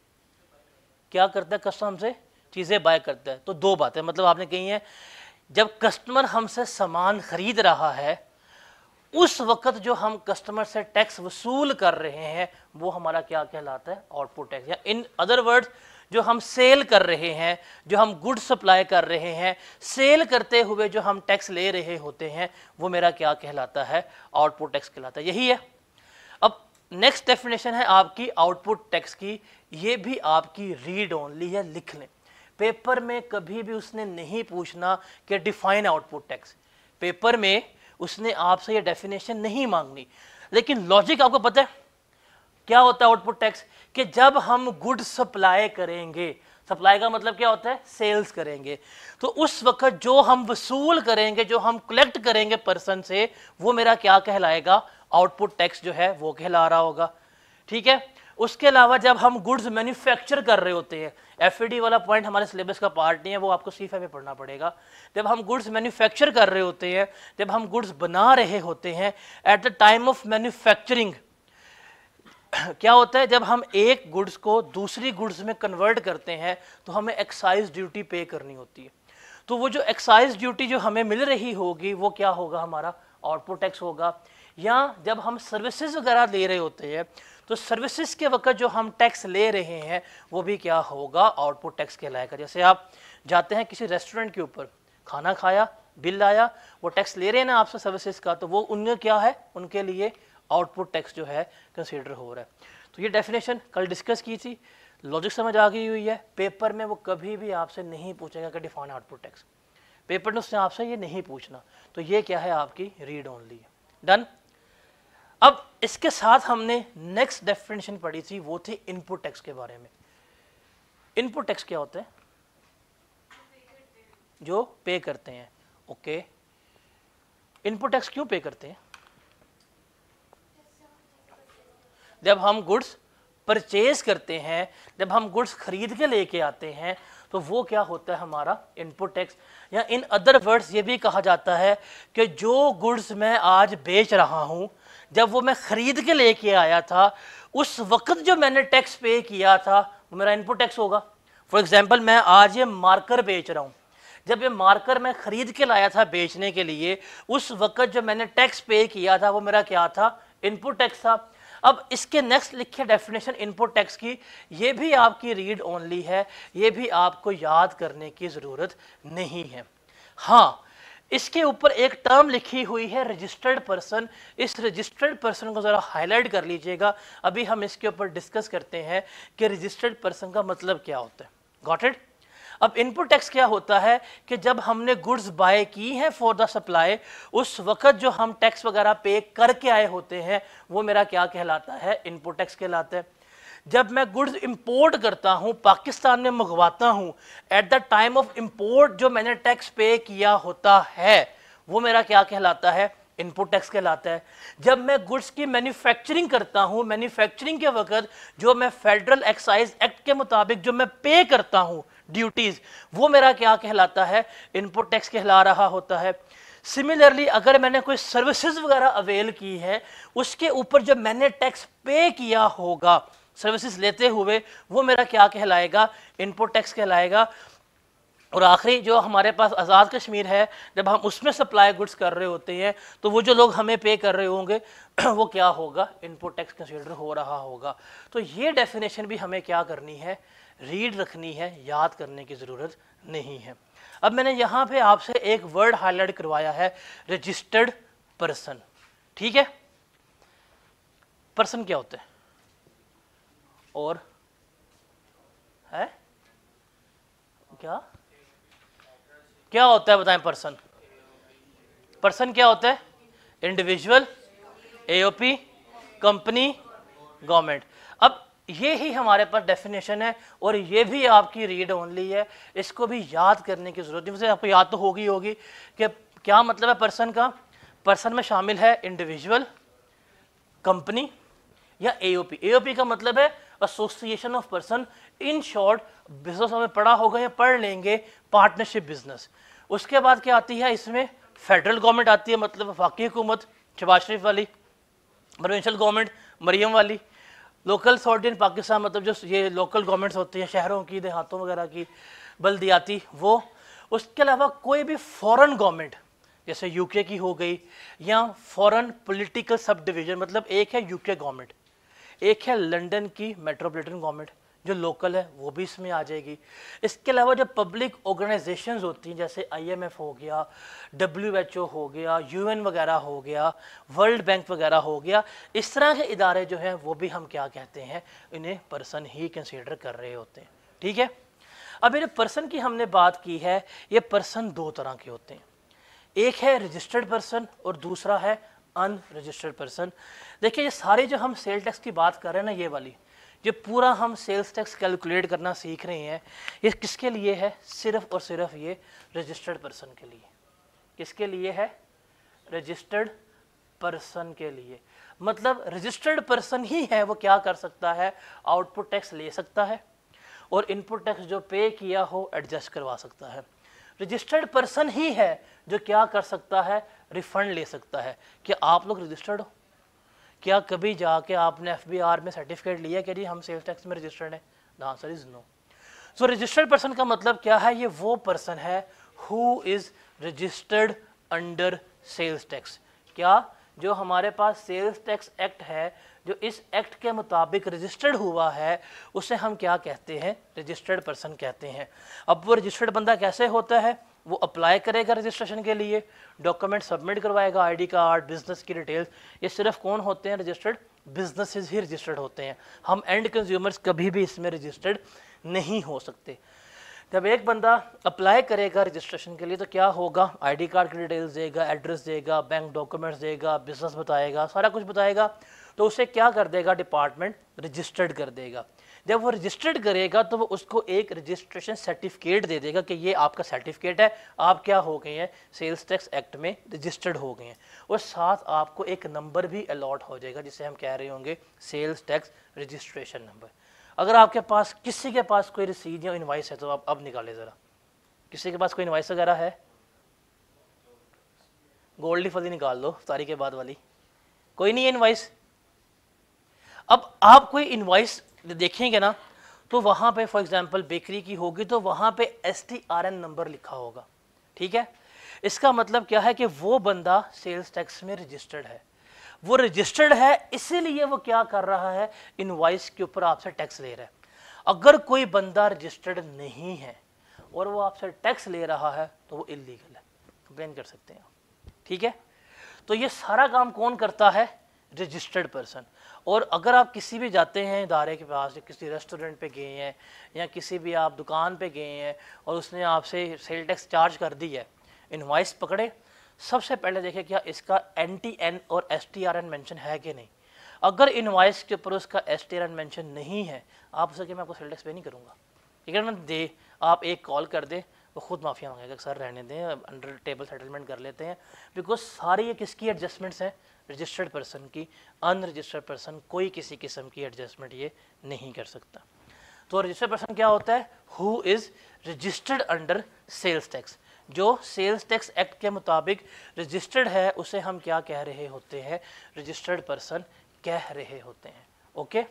क्या करता है कस्टमर हमसे चीज़ें बाय करता है तो दो बातें मतलब आपने कही है जब कस्टमर हमसे सामान खरीद रहा है उस वक्त जो हम कस्टमर से टैक्स वसूल कर रहे हैं वो हमारा क्या कहलाता है आउटपुट टैक्स या इन अदर वर्ड्स जो हम सेल कर रहे हैं जो हम गुड सप्लाई कर रहे हैं सेल करते हुए जो हम टैक्स ले रहे होते हैं वो मेरा क्या कहलाता है आउटपुट टैक्स कहलाता है यही है अब नेक्स्ट डेफिनेशन है आपकी आउटपुट टैक्स की ये भी आपकी रीड ओनली है लिख लें पेपर में कभी भी उसने नहीं पूछना कि डिफाइन आउटपुट टैक्स पेपर में उसने आपसे ये डेफिनेशन नहीं मांगनी लेकिन लॉजिक आपको पता है क्या होता है आउटपुट टैक्स कि जब हम गुड सप्लाई करेंगे सप्लाई का मतलब क्या होता है सेल्स करेंगे तो उस वक्त जो हम वसूल करेंगे जो हम कलेक्ट करेंगे पर्सन से वो मेरा क्या कहलाएगा आउटपुट टैक्स जो है वो कहला रहा होगा ठीक है उसके अलावा जब हम गुड्स मैन्युफैक्चर कर रहे होते हैं एफ वाला पॉइंट हमारे सिलेबस का पार्ट नहीं है वो आपको सी में पढ़ना पड़ेगा जब हम गुड्स मैन्युफैक्चर कर रहे होते हैं जब हम गुड्स बना रहे होते हैं at the time of manufacturing क्या होता है जब हम एक गुड्स को दूसरी गुड्स में कन्वर्ट करते हैं तो हमें एक्साइज ड्यूटी पे करनी होती है तो वो जो एक्साइज ड्यूटी जो हमें मिल रही होगी वो क्या होगा हमारा आउटपुट टैक्स होगा या जब हम सर्विसेज वगैरह ले रहे होते हैं तो सर्विसेज के वक्त जो हम टैक्स ले रहे हैं वो भी क्या होगा आउटपुट टैक्स कहलाएगा जैसे आप जाते हैं किसी रेस्टोरेंट के ऊपर खाना खाया बिल आया वो टैक्स ले रहे हैं ना आपसे सर्विसेज का तो वो उनका क्या है उनके लिए आउटपुट टैक्स जो है कंसिडर हो रहा है तो ये डेफिनेशन कल डिस्कस की थी लॉजिक समझ आ गई हुई है पेपर में वो कभी भी आपसे नहीं पूछेगा कि डिफाइन आउटपुट टैक्स पेपर में उसने आपसे ये नहीं पूछना तो ये क्या है आपकी रीड ओनली डन अब इसके साथ हमने नेक्स्ट डेफिनेशन पढ़ी थी वो थी इनपुट टैक्स के बारे में इनपुट टैक्स क्या होता है जो पे करते हैं ओके इनपुट टैक्स क्यों पे करते हैं जब हम गुड्स परचेज करते हैं जब हम गुड्स खरीद के लेके आते हैं तो वो क्या होता है हमारा इनपुट टैक्स या इन अदर वर्ड्स ये भी कहा जाता है कि जो गुड्स मैं आज बेच रहा हूँ जब वो मैं ख़रीद के लेके आया था उस वक्त जो मैंने टैक्स पे किया था वो मेरा इनपुट टैक्स होगा फॉर एग्ज़ाम्पल मैं आज ये मार्कर बेच रहा हूँ जब ये मार्कर मैं ख़रीद के लाया था बेचने के लिए उस वक्त जो मैंने टैक्स पे किया था वो मेरा क्या था इनपुट टैक्स था अब इसके नेक्स्ट लिखे डेफिनेशन इनपुट टैक्स की ये भी आपकी रीड ओनली है ये भी आपको याद करने की ज़रूरत नहीं है हाँ इसके ऊपर एक टर्म लिखी हुई है रजिस्टर्ड पर्सन इस रजिस्टर्ड पर्सन को ज़रा हाईलाइट कर लीजिएगा अभी हम इसके ऊपर डिस्कस करते हैं कि रजिस्टर्ड पर्सन का मतलब क्या होता है गॉट इट अब इनपुट टैक्स क्या होता है कि जब हमने गुड्स बाय की हैं फॉर द सप्लाई उस वक़्त जो हम टैक्स वगैरह पे करके आए होते हैं वो मेरा क्या कहलाता है इनपुट टैक्स कहलाता है जब मैं गुड्स इंपोर्ट करता हूँ पाकिस्तान में मंगवाता हूँ at the time of import जो मैंने टैक्स पे किया होता है वो मेरा क्या कहलाता है इनपुट टैक्स कहलाता है जब मैं गुड्स की मैन्युफैक्चरिंग करता हूँ मैन्युफैक्चरिंग के वक्त जो मैं फेडरल एक्साइज एक्ट के मुताबिक जो मैं पे करता हूँ ड्यूटीज़ वो मेरा क्या कहलाता है इनपुट टैक्स कहला रहा होता है सिमिलरली अगर मैंने कोई सर्विसेज वगैरह अवेल की है उसके ऊपर जब मैंने टैक्स पे किया होगा सर्विसेज लेते हुए वो मेरा क्या कहलाएगा इनपुट टैक्स कहलाएगा और आखिरी जो हमारे पास आज़ाद कश्मीर है जब हम उसमें सप्लाई गुड्स कर रहे होते हैं तो वो जो लोग हमें पे कर रहे होंगे वो क्या होगा इनपुट टैक्स कंसिडर हो रहा होगा तो ये डेफिनेशन भी हमें क्या करनी है रीड रखनी है याद करने की ज़रूरत नहीं है अब मैंने यहाँ पे आपसे एक वर्ड हाईलाइट करवाया है रजिस्टर्ड पर्सन ठीक है पर्सन क्या होते हैं और है क्या क्या होता है बताएं पर्सन पर्सन क्या होता है इंडिविजुअल एओपी कंपनी गवर्नमेंट अब ये ही हमारे पास डेफिनेशन है और ये भी आपकी रीड ओनली है इसको भी याद करने की ज़रूरत नहीं आपको याद तो होगी होगी कि क्या मतलब है पर्सन का पर्सन में शामिल है इंडिविजुअल कंपनी या एओपी एओपी का मतलब है association of person in short business हमें पढ़ा होगा या पढ़ लेंगे पार्टनरशिप बिजनेस उसके बाद क्या आती है इसमें फेडरल गवर्नमेंट आती है मतलब वफाकी हुकूमत शबाज शरीफ वाली प्रोविंशल गवर्नमेंट मरियम वाली लोकल अथॉरिटी इन पाकिस्तान मतलब जो ये लोकल गवर्नमेंट्स होती हैं शहरों की देहातों वगैरह की बल्दियाती वो उसके अलावा कोई भी फॉरेन गवर्नमेंट जैसे यूके की हो गई या फॉरेन पॉलिटिकल सब डिवीज़न मतलब एक है यूके गवर्नमेंट एक है लंदन की मेट्रोपॉलिटन गवर्नमेंट जो लोकल है वो भी इसमें आ जाएगी इसके अलावा जो पब्लिक ऑर्गेनाइजेशन होती हैं जैसे आईएमएफ हो गया डब्ल्यूएचओ हो गया यूएन वगैरह हो गया वर्ल्ड बैंक वगैरह हो गया इस तरह के इदारे जो हैं वो भी हम क्या कहते हैं इन्हें पर्सन ही कंसिडर कर रहे होते हैं ठीक है अब ये पर्सन की हमने बात की है ये पर्सन दो तरह के होते हैं एक है रजिस्टर्ड पर्सन और दूसरा है अनरजिस्टर्ड पर्सन देखिए ये सारे जो हम सेल टैक्स की बात कर रहे हैं ना ये वाली ये पूरा हम सेल्स टैक्स कैलकुलेट करना सीख रहे हैं ये किसके लिए है सिर्फ और सिर्फ ये रजिस्टर्ड पर्सन के लिए किसके लिए है रजिस्टर्ड पर्सन के लिए मतलब रजिस्टर्ड पर्सन ही है वो क्या कर सकता है आउटपुट टैक्स ले सकता है और इनपुट टैक्स जो पे किया हो एडजस्ट करवा सकता है रजिस्टर्ड पर्सन ही है जो क्या कर सकता है रिफंड ले सकता है कि आप लोग रजिस्टर्ड हो क्या कभी जाके आपने एफ बी आर में सर्टिफिकेट लिया कि जी हम सेल्स टैक्स में रजिस्टर्ड हैं the answer is no so registered person का मतलब क्या है ये वो पर्सन है who is registered under sales tax क्या जो हमारे पास सेल्स टैक्स एक्ट है जो इस एक्ट के मुताबिक रजिस्टर्ड हुआ है उसे हम क्या कहते हैं रजिस्टर्ड पर्सन कहते हैं अब वो रजिस्टर्ड बंदा कैसे होता है वो अप्लाई करेगा रजिस्ट्रेशन के लिए डॉक्यूमेंट सबमिट करवाएगा आईडी कार्ड बिजनेस की डिटेल्स ये सिर्फ कौन होते हैं रजिस्टर्ड बिजनेसेस ही रजिस्टर्ड होते हैं हम एंड कंज्यूमर्स कभी भी इसमें रजिस्टर्ड नहीं हो सकते जब एक बंदा अप्लाई करेगा रजिस्ट्रेशन के लिए तो क्या होगा आईडी कार्ड की डिटेल्स देगा एड्रेस देगा बैंक डॉक्यूमेंट्स देगा बिजनेस बताएगा सारा कुछ बताएगा तो उसे क्या कर देगा डिपार्टमेंट रजिस्टर्ड कर देगा जब वो रजिस्टर्ड करेगा तो वो उसको एक रजिस्ट्रेशन सर्टिफिकेट दे देगा कि ये आपका सर्टिफिकेट है आप क्या हो गए हैं सेल्स टैक्स एक्ट में रजिस्टर्ड हो गए हैं और साथ आपको एक नंबर भी अलॉट हो जाएगा जिसे हम कह रहे होंगे सेल्स टैक्स रजिस्ट्रेशन नंबर अगर आपके पास किसी के पास कोई रसीद या इन्वाइस है तो आप अब निकालें ज़रा किसी के पास कोई इन्वाइस वगैरह है गोल्ड ही फली निकाल लो तारीख के बाद वाली कोई नहीं है इन्वाइस अब आप कोई इन्वाइस देखेंगे ना तो वहाँ पे फॉर एग्जांपल बेकरी की होगी तो वहाँ पे S T R N number लिखा होगा ठीक है इसका मतलब क्या है कि वो बंदा सेल्स टैक्स में रजिस्टर्ड है वो रजिस्टर्ड है इसीलिए वो क्या कर रहा है इनवाइस के ऊपर आपसे टैक्स ले रहा है अगर कोई बंदा रजिस्टर्ड नहीं है और वो आपसे टैक्स ले रहा है तो वो इलीगल है कंप्लेन कर सकते हैं ठीक है तो ये सारा काम कौन करता है रजिस्टर्ड पर्सन और अगर आप किसी भी जाते हैं इदारे के पास या किसी रेस्टोरेंट पे गए हैं या किसी भी आप दुकान पे गए हैं और उसने आपसे सेल टैक्स चार्ज कर दी है इनवाइस पकड़े सबसे पहले देखें क्या इसका एन टी एन और S T R N mention है कि नहीं अगर इनवाइस के ऊपर उसका S T R N mention नहीं है आप उसे कि मैं आपको सेल टैक्स पे नहीं करूँगा ठीक है ना दे आप एक कॉल कर दें वो खुद माफ़िया मांगेगा सर रहने दें अंडर टेबल सेटलमेंट कर लेते हैं बिकॉज सारी ये किसकी एडजस्टमेंट्स हैं रजिस्टर्ड पर्सन की अनरजिस्टर्ड पर्सन कोई किसी किस्म की एडजस्टमेंट ये नहीं कर सकता तो रजिस्टर्ड पर्सन क्या होता है who is registered under sales tax जो सेल्स टैक्स एक्ट के मुताबिक रजिस्टर्ड है उसे हम क्या कह रहे होते हैं रजिस्टर्ड पर्सन कह रहे होते हैं ओके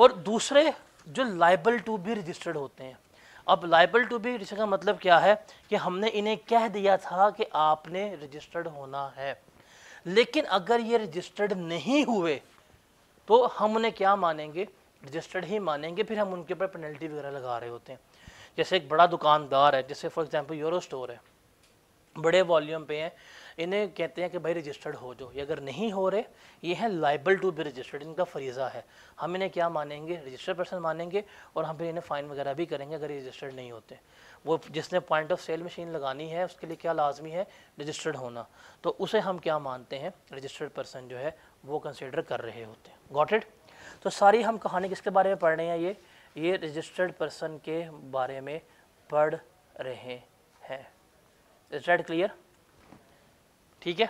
और दूसरे जो लाइबल टू बी रजिस्टर्ड होते हैं अब लाइबल टू बी रिश्ते का मतलब क्या है कि हमने इन्हें कह दिया था कि आपने रजिस्टर्ड होना है लेकिन अगर ये रजिस्टर्ड नहीं हुए तो हम उन्हें क्या मानेंगे रजिस्टर्ड ही मानेंगे फिर हम उनके ऊपर पेनल्टी वगैरह लगा रहे होते हैं जैसे एक बड़ा दुकानदार है जैसे फॉर एग्जांपल यूरो स्टोर है बड़े वॉल्यूम पे हैं इन्हें कहते हैं कि भाई रजिस्टर्ड हो जो ये अगर नहीं हो रहे ये हैं लाइबल टू बी रजिस्टर्ड इनका फरीज़ा है हम इन्हें क्या मानेंगे रजिस्टर्ड पर्सन मानेंगे और हम फिर इन्हें फ़ाइन वगैरह भी करेंगे अगर रजिस्टर्ड नहीं होते वो जिसने पॉइंट ऑफ सेल मशीन लगानी है उसके लिए क्या लाजमी है रजिस्टर्ड होना तो उसे हम क्या मानते हैं रजिस्टर्ड पर्सन जो है वो कंसिडर कर रहे होते हैं गॉट इट तो सारी हम कहानी किसके बारे में पढ़ रहे हैं ये ये रजिस्टर्ड पर्सन के बारे में पढ़ रहे हैं इज डेट क्लियर ठीक है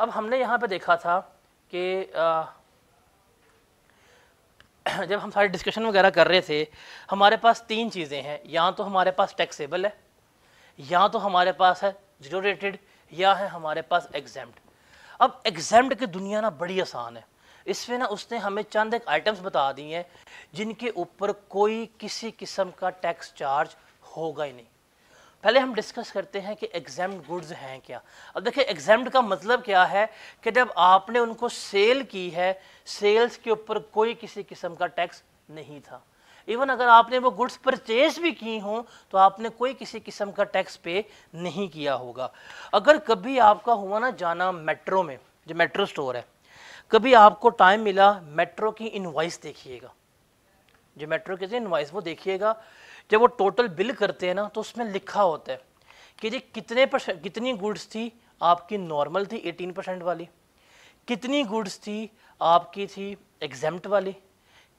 अब हमने यहाँ पे देखा था कि जब हम सारे डिस्कशन वगैरह कर रहे थे हमारे पास तीन चीज़ें हैं या तो हमारे पास टैक्सेबल है या तो हमारे पास है जीरो रेटेड या है हमारे पास एग्जैम्ड अब एग्जैम्ड की दुनिया ना बड़ी आसान है इसमें ना उसने हमें चंद एक आइटम्स बता दी हैं जिनके ऊपर कोई किसी किस्म का टैक्स चार्ज होगा ही नहीं पहले हम डिस्कस करते हैं कि एग्जाम गुड्स हैं क्या अब देखिए एग्जाम का मतलब क्या है कि जब आपने उनको सेल की है सेल्स के ऊपर कोई किसी किस्म का टैक्स नहीं था इवन अगर आपने वो गुड्स परचेज भी की हों तो आपने कोई किसी किस्म का टैक्स पे नहीं किया होगा अगर कभी आपका हुआ ना जाना मेट्रो में जो मेट्रो स्टोर है कभी आपको टाइम मिला मेट्रो की इन्वाइस देखिएगा जो मेट्रो के इन्वाइस वो देखिएगा जब वो टोटल बिल करते हैं ना तो उसमें लिखा होता है कि जी कितने परसेंट कितनी गुड्स थी आपकी नॉर्मल थी 18 परसेंट वाली कितनी गुड्स थी आपकी थी एग्जेम्प्ट वाली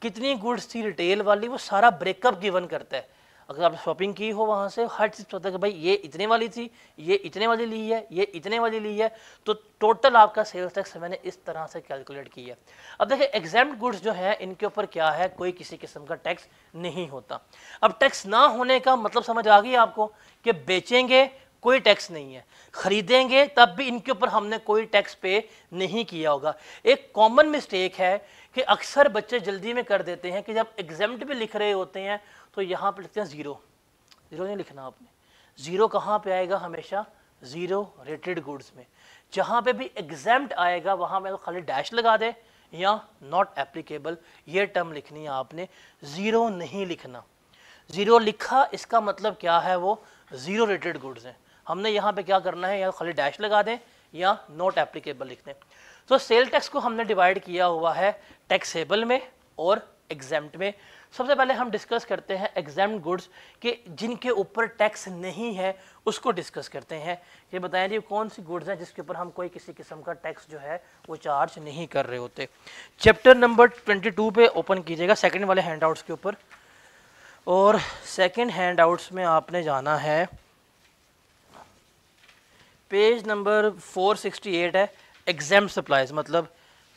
कितनी गुड्स थी रिटेल वाली वो सारा ब्रेकअप गिवन करता है अगर आपने शॉपिंग की हो वहाँ से हर चीज़ पता कि भाई ये इतने वाली थी ये इतने वाली ली है ये इतने वाली ली है तो टोटल आपका सेल्स टैक्स मैंने इस तरह से कैलकुलेट की है अब देखिए एग्जाम गुड्स जो है इनके ऊपर क्या है कोई किसी किस्म का टैक्स नहीं होता अब टैक्स ना होने का मतलब समझ आ गई आपको कि बेचेंगे कोई टैक्स नहीं है खरीदेंगे तब भी इनके ऊपर हमने कोई टैक्स पे नहीं किया होगा एक कॉमन मिस्टेक है कि अक्सर बच्चे जल्दी में कर देते हैं कि जब एग्जाम्ट भी लिख रहे होते हैं तो यहाँ पर लिखते हैं ज़ीरो ज़ीरो नहीं लिखना आपने ज़ीरो कहाँ पे आएगा हमेशा ज़ीरो रेटेड गुड्स में जहाँ पे भी एग्जाम्ट आएगा वहाँ पर खाली डैश लगा दे या नॉट एप्लीकेबल ये टर्म लिखनी है आपने ज़ीरो नहीं लिखना ज़ीरो लिखा इसका मतलब क्या है वो ज़ीरो रेटेड गुड्स हैं हमने यहाँ पे क्या करना है या खाली डैश लगा दें या नॉट एप्लीकेबल लिख दें सो सेल टैक्स को हमने डिवाइड किया हुआ है टैक्सेबल में और एग्जाम में सबसे पहले हम डिस्कस करते हैं एग्जाम गुड्स के जिनके ऊपर टैक्स नहीं है उसको डिस्कस करते हैं ये बताएं जी कौन सी गुड्स हैं जिसके ऊपर हम कोई किसी किस्म का टैक्स जो है वो चार्ज नहीं कर रहे होते चैप्टर नंबर 22 पे ओपन कीजिएगा सेकंड वाले हैंड आउट्स के ऊपर और सेकंड हैंड आउट्स में आपने जाना है पेज नंबर एट है एग्जाम सप्लाइज मतलब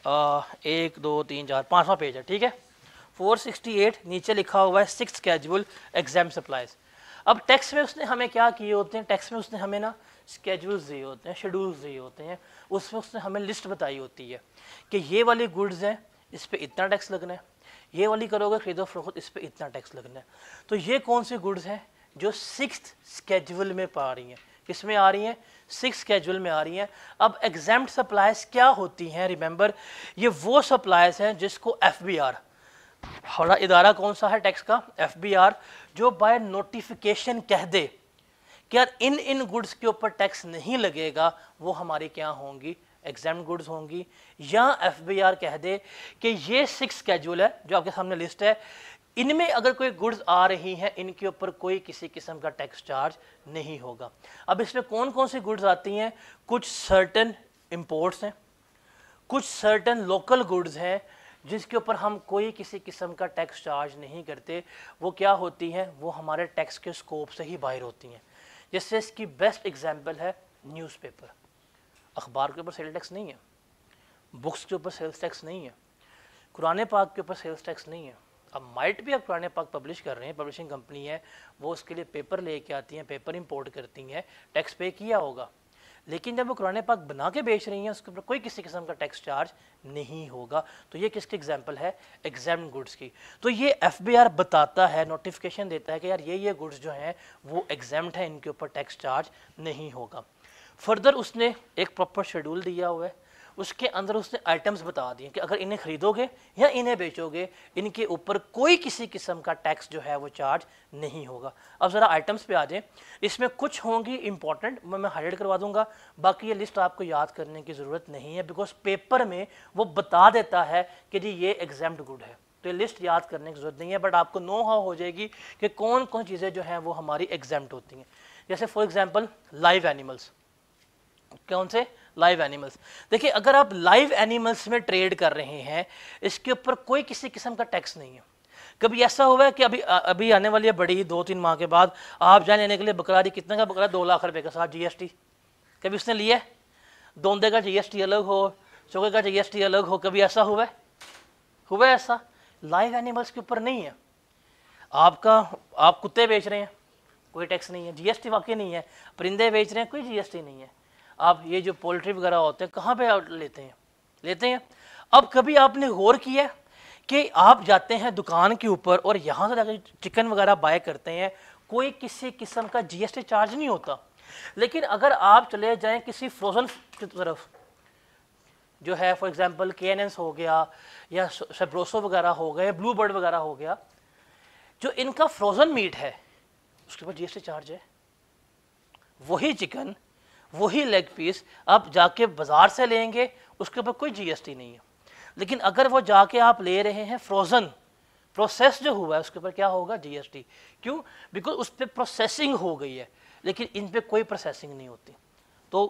आ, एक दो तीन चार पाँचवा पेज है ठीक है 468 नीचे लिखा हुआ है सिक्स कैजुअल एग्जाम सप्लाइज अब टेक्स में उसने हमें क्या किए होते हैं टेक्स में उसने हमें ना स्केजुल्स दिए होते हैं शेड्यूल्स दिए होते हैं उसमें उसने हमें लिस्ट बताई होती है कि ये वाली गुड्स हैं इस पर इतना टैक्स लगना है ये वाली करोगे खरीदो फरोख इस पर इतना टैक्स लगना है तो ये कौन सी गुड्स हैं जो सिक्स स्केड्यूल में पा रही हैं किस में आ रही हैं सिक्स कैजुअल में आ रही हैं अब एग्जाम सप्लाइज क्या होती हैं रिमेंबर ये वो सप्लाइज हैं जिसको एफ बी आर हमारा इदारा कौन सा है टैक्स का एफ बी आर जो बाय नोटिफिकेशन कह दे कि यार इन इन गुड्स के ऊपर टैक्स नहीं लगेगा वो हमारी क्या होंगी एग्जाम गुड्स होंगी या एफ बी आर कह दे कि ये सिक्स कैजुअल है जो आपके सामने लिस्ट है इनमें अगर कोई गुड्स आ रही हैं इनके ऊपर कोई किसी किस्म का टैक्स चार्ज नहीं होगा अब इसमें कौन कौन सी गुड्स आती हैं कुछ सर्टन इम्पोर्ट्स हैं कुछ सर्टन लोकल गुड्स हैं जिसके ऊपर हम कोई किसी किस्म का टैक्स चार्ज नहीं करते वो क्या होती हैं वो हमारे टैक्स के स्कोप से ही बाहर होती हैं जैसे इसकी बेस्ट एग्जाम्पल है न्यूज़पेपर अखबार के ऊपर सेल टैक्स नहीं है बुक्स के ऊपर सेल्स टैक्स नहीं है कुरान पाक के ऊपर सेल्स टैक्स नहीं है अब माइट भी अब पुराने पाक पब्लिश कर रहे हैं पब्लिशिंग कंपनी है वो उसके लिए पेपर लेके आती हैं पेपर इंपोर्ट करती हैं टैक्स पे किया होगा लेकिन जब वो कुरान पाक बना के बेच रही हैं उसके ऊपर कोई किसी किस्म का टैक्स चार्ज नहीं होगा तो ये किसकी एग्जाम्पल है एग्जाम गुड्स की तो ये एफ बी आर बताता है नोटिफिकेशन देता है कि यार ये ये गुड्स जो हैं वो एग्जाम हैं इनके ऊपर टैक्स चार्ज नहीं होगा फर्दर उसने एक प्रॉपर शेड्यूल दिया हुआ है उसके अंदर उसने आइटम्स बता दिए कि अगर इन्हें ख़रीदोगे या इन्हें बेचोगे इनके ऊपर कोई किसी किस्म का टैक्स जो है वो चार्ज नहीं होगा अब ज़रा आइटम्स पे आ जाए इसमें कुछ होंगी इंपॉर्टेंट मैं मैं हाईलाइट करवा दूंगा बाकी ये लिस्ट आपको याद करने की ज़रूरत नहीं है बिकॉज पेपर में वो बता देता है कि जी ये एग्जाम गुड है तो ये लिस्ट याद करने की ज़रूरत नहीं है बट आपको नो हाउ हो जाएगी कि कौन कौन चीज़ें जो हैं वो हमारी एग्जाम्ट होती हैं जैसे फॉर एग्ज़ाम्पल लाइव एनिमल्स कौन से लाइव एनिमल्स देखिए अगर आप लाइव एनिमल्स में ट्रेड कर रहे हैं इसके ऊपर कोई किसी किस्म का टैक्स नहीं है कभी ऐसा हुआ है कि अभी अभी आने वाली है बड़ी दो तीन माह के बाद आप जाए लेने के लिए बकरा दी कितने का बकरा दो लाख रुपए के साथ जीएसटी कभी उसने लिया दोंदे का जीएसटी अलग हो चौके का जीएसटी अलग हो कभी ऐसा हुआ है हुआ ऐसा लाइव एनिमल्स के ऊपर नहीं है आपका आप कुत्ते बेच रहे हैं कोई टैक्स नहीं है जीएसटी वाकई नहीं है परिंदे बेच रहे हैं कोई जीएसटी नहीं है आप ये जो पोल्ट्री वगैरह होते हैं कहाँ पे आप लेते हैं लेते हैं अब कभी आपने गौर किया कि आप जाते हैं दुकान के ऊपर और यहाँ से जाकर चिकन वगैरह बाय करते हैं कोई किसी किस्म का जीएसटी चार्ज नहीं होता लेकिन अगर आप चले जाएं किसी फ्रोजन की तरफ जो है फॉर एग्जांपल के हो गया या सेब्रोसो वगैरह हो गए ब्लू बर्ड वगैरह हो गया जो इनका फ्रोज़न मीट है उसके ऊपर जीएसटी चार्ज है वही चिकन वही लेग पीस आप जाके बाज़ार से लेंगे उसके ऊपर कोई जीएसटी नहीं है लेकिन अगर वो जाके आप ले रहे हैं फ्रोज़न प्रोसेस जो हुआ है उसके ऊपर क्या होगा जीएसटी क्यों बिकॉज उस पर प्रोसेसिंग हो गई है लेकिन इन पर कोई प्रोसेसिंग नहीं होती तो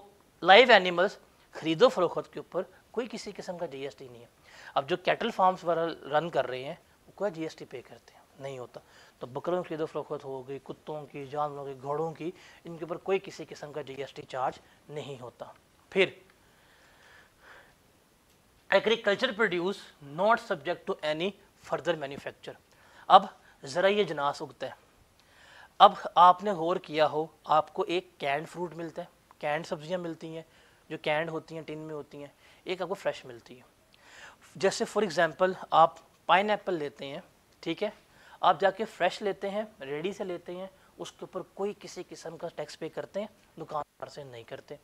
लाइव एनिमल्स खरीदो फरोख्त के ऊपर कोई किसी किस्म का जीएसटी नहीं है अब जो कैटल फार्म्स वगैरह रन कर रहे हैं वो क्या जीएसटी पे करते हैं नहीं होता तो बकरों की दो फरोख्त होगी कुत्तों की जानवरों की घोड़ों की इनके ऊपर कोई किसी किस्म का जीएसटी चार्ज नहीं होता फिर agriculture produce not subject to any further manufacture अब ज़रा ये जनास उगता है अब आपने गौर किया हो आपको एक कैंड फ्रूट मिलता है कैंड सब्जियां मिलती हैं जो कैंड होती हैं टिन में होती हैं एक आपको फ्रेश मिलती है जैसे फॉर एग्ज़ाम्पल आप पाइन लेते हैं ठीक है आप जाके फ्रेश लेते हैं रेडी से लेते हैं उसके ऊपर कोई किसी किस्म का टैक्स पे करते हैं दुकानदार से नहीं करते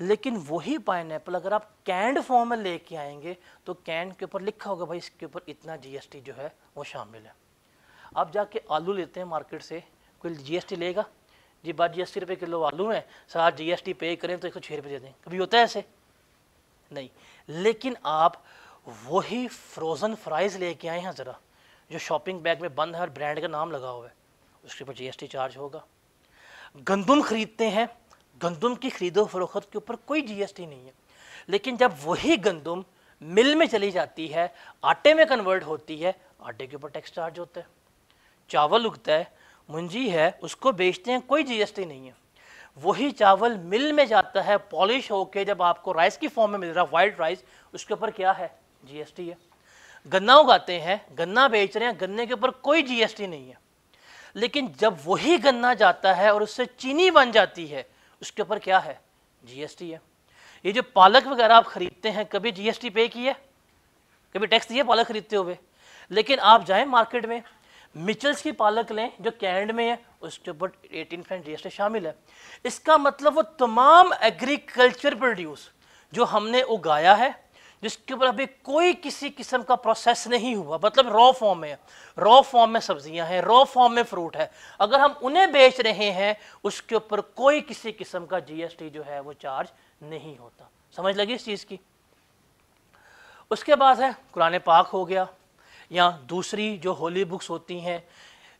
लेकिन वही पाइन अगर आप कैंड फॉर्म में लेके आएंगे तो कैंड के ऊपर लिखा होगा भाई इसके ऊपर इतना जीएसटी जो है वो शामिल है आप जाके आलू लेते हैं मार्केट से कोई जीएसटी लेगा जी बात जी अस्सी रुपये किलो आलू है एस जीएसटी पे करें तो एक सौ छः रुपये दे दें कभी होता है ऐसे नहीं लेकिन आप वही फ्रोज़न फ्राइज़ लेके आए हैं ज़रा जो शॉपिंग बैग में बंद है और ब्रांड का नाम लगा हुआ है उसके ऊपर जीएसटी चार्ज होगा गंदम खरीदते हैं गंदम की खरीदो फरोख्त के ऊपर कोई जीएसटी नहीं है लेकिन जब वही गंदम मिल में चली जाती है आटे में कन्वर्ट होती है आटे के ऊपर टैक्स चार्ज होता है चावल उगता है मुंजी है उसको बेचते हैं कोई जीएसटी नहीं है वही चावल मिल में जाता है पॉलिश होके जब आपको राइस की फॉर्म में मिल रहा है वाइट राइस उसके ऊपर क्या है जीएसटी है गन्ना उगाते हैं गन्ना बेच रहे हैं गन्ने के ऊपर कोई जीएसटी नहीं है लेकिन जब वही गन्ना जाता है और उससे चीनी बन जाती है उसके ऊपर क्या है जीएसटी है ये जो पालक वगैरह आप खरीदते हैं कभी जीएसटी पे किया कभी टैक्स दिए पालक खरीदते हुए लेकिन आप जाएं मार्केट में मिचल्स की पालक लें जो कैंड में है उसके ऊपर एटीन परसेंट जीएसटी शामिल है इसका मतलब वो तमाम एग्रीकल्चर प्रोड्यूस जो हमने उगाया है जिसके ऊपर अभी कोई किसी किस्म का प्रोसेस नहीं हुआ मतलब रॉ फॉर्म में रॉ फॉर्म में सब्जियां हैं रॉ फॉर्म में फ्रूट है अगर हम उन्हें बेच रहे हैं उसके ऊपर कोई किसी किस्म का जीएसटी जो है वो चार्ज नहीं होता समझ लगी इस चीज़ की उसके बाद है कुरान पाक हो गया या दूसरी जो होली बुक्स होती हैं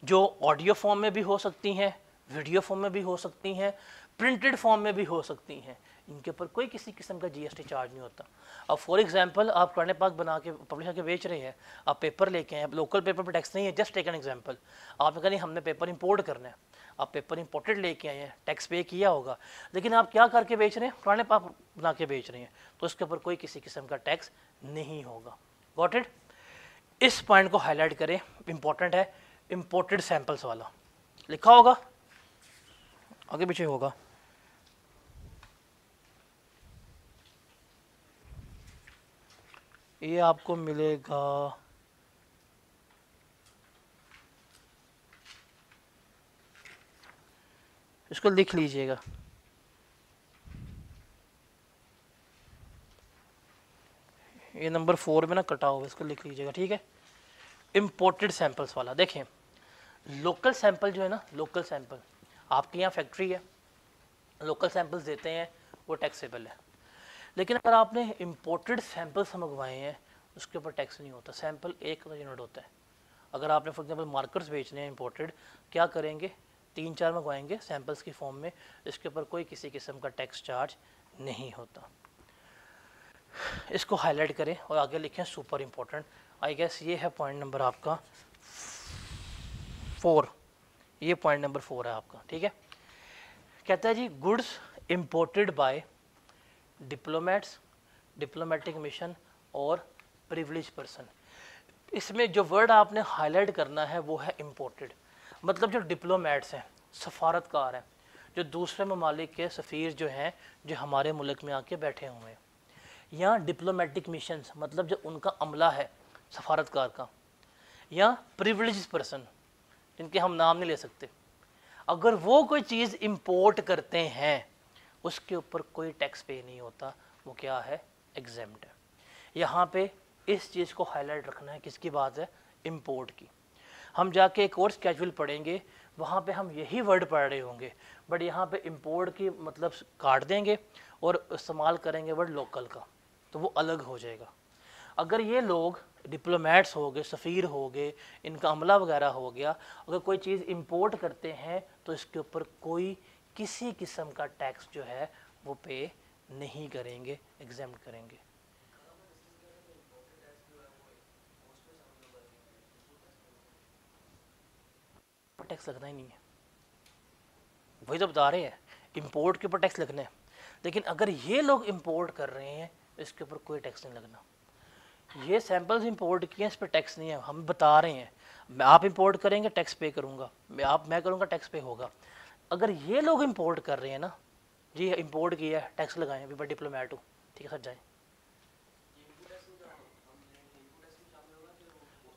जो ऑडियो फॉर्म में भी हो सकती हैं वीडियो फॉर्म में भी हो सकती हैं प्रिंटेड फॉर्म में भी हो सकती हैं इनके ऊपर कोई किसी किस्म का जीएसटी चार्ज नहीं होता अब फॉर एग्जांपल आप पुराने पाक बना के पब्लिश करके बेच रहे हैं आप पेपर लेके हैं लोकल पेपर पर टैक्स नहीं है जस्ट टेक एन एग्जाम्पल आपने कहा नहीं हमने पेपर इम्पोर्ट करना है आप पेपर इम्पोर्टेड लेके आए हैं टैक्स पे किया होगा लेकिन आप क्या करके बेच रहे हैं पुराने पाक बना के बेच रहे हैं तो इसके ऊपर कोई किसी किस्म का टैक्स नहीं होगा गॉट इस पॉइंट को हाईलाइट करें इंपॉर्टेंट है इम्पोर्टेड सैम्पल्स वाला लिखा होगा आगे पीछे होगा ये आपको मिलेगा इसको लिख लीजिएगा ये नंबर फोर में ना कटा हुआ इसको लिख लीजिएगा ठीक है इम्पोर्टेड सैंपल्स वाला देखें लोकल सैंपल जो है ना लोकल सैंपल आपके यहाँ फैक्ट्री है लोकल सैंपल्स देते हैं वो टैक्सेबल है लेकिन अगर आपने इम्पोर्टेड सैम्पल्स मंगवाए हैं उसके ऊपर टैक्स नहीं होता सैम्पल एक यूनिट होता है अगर आपने फॉर एग्जांपल मार्कर्स बेचने हैं इम्पोर्टेड क्या करेंगे तीन चार मंगवाएंगे सैम्पल्स की फॉर्म में इसके ऊपर कोई किसी किस्म का टैक्स चार्ज नहीं होता इसको हाईलाइट करें और आगे लिखें सुपर इम्पोर्टेंट आई गेस ये है पॉइंट नंबर आपका फोर ये पॉइंट नंबर फोर है आपका ठीक है कहता है जी goods imported by diplomats diplomatic mission और प्रिविलेज पर्सन इसमें जो वर्ड आपने हाईलाइट करना है वो है इम्पोर्टेड मतलब जो डिप्लोमेट्स हैं सफारतकार हैं जो दूसरे ममालिक के सफ़ीर जो हैं जो हमारे मुल्क में आके बैठे हुए हैं या डिप्लोमेटिक मिशन मतलब जो उनका अमला है सफारतकार का या प्रिवलेज पर्सन जिनके हम नाम नहीं ले सकते अगर वो कोई चीज़ इम्पोर्ट करते हैं उसके ऊपर कोई टैक्स पे नहीं होता वो क्या है एग्जाम है यहाँ पे इस चीज़ को हाईलाइट रखना है किसकी बात है इम्पोर्ट की हम जाके एक और स्केजुल पढ़ेंगे वहाँ पे हम यही वर्ड पढ़ रहे होंगे बट यहाँ पे इम्पोर्ट की मतलब काट देंगे और इस्तेमाल करेंगे वर्ड लोकल का तो वो अलग हो जाएगा अगर ये लोग डिप्लोमेट्स हो गए सफ़ीर हो गए इनका अमला वगैरह हो गया अगर कोई चीज़ इम्पोर्ट करते हैं तो इसके ऊपर कोई किसी किस्म का टैक्स जो है वो पे नहीं करेंगे एग्जाम करेंगे टैक्स लगना ही नहीं है वही तो बता रहे हैं इम्पोर्ट के ऊपर टैक्स लगना है लेकिन अगर ये लोग इम्पोर्ट कर रहे हैं इसके ऊपर कोई टैक्स नहीं लगना ये सैंपल्स इम्पोर्ट किए हैं इस पर टैक्स नहीं है हम बता रहे हैं मैं आप इम्पोर्ट करेंगे टैक्स पे करूँगा मैं आप मैं करूँगा टैक्स पे होगा अगर ये लोग इम्पोर्ट कर रहे हैं ना जी इम्पोर्ट किया है टैक्स लगाए वी डिप्लोमेट हूँ ठीक है सर जाए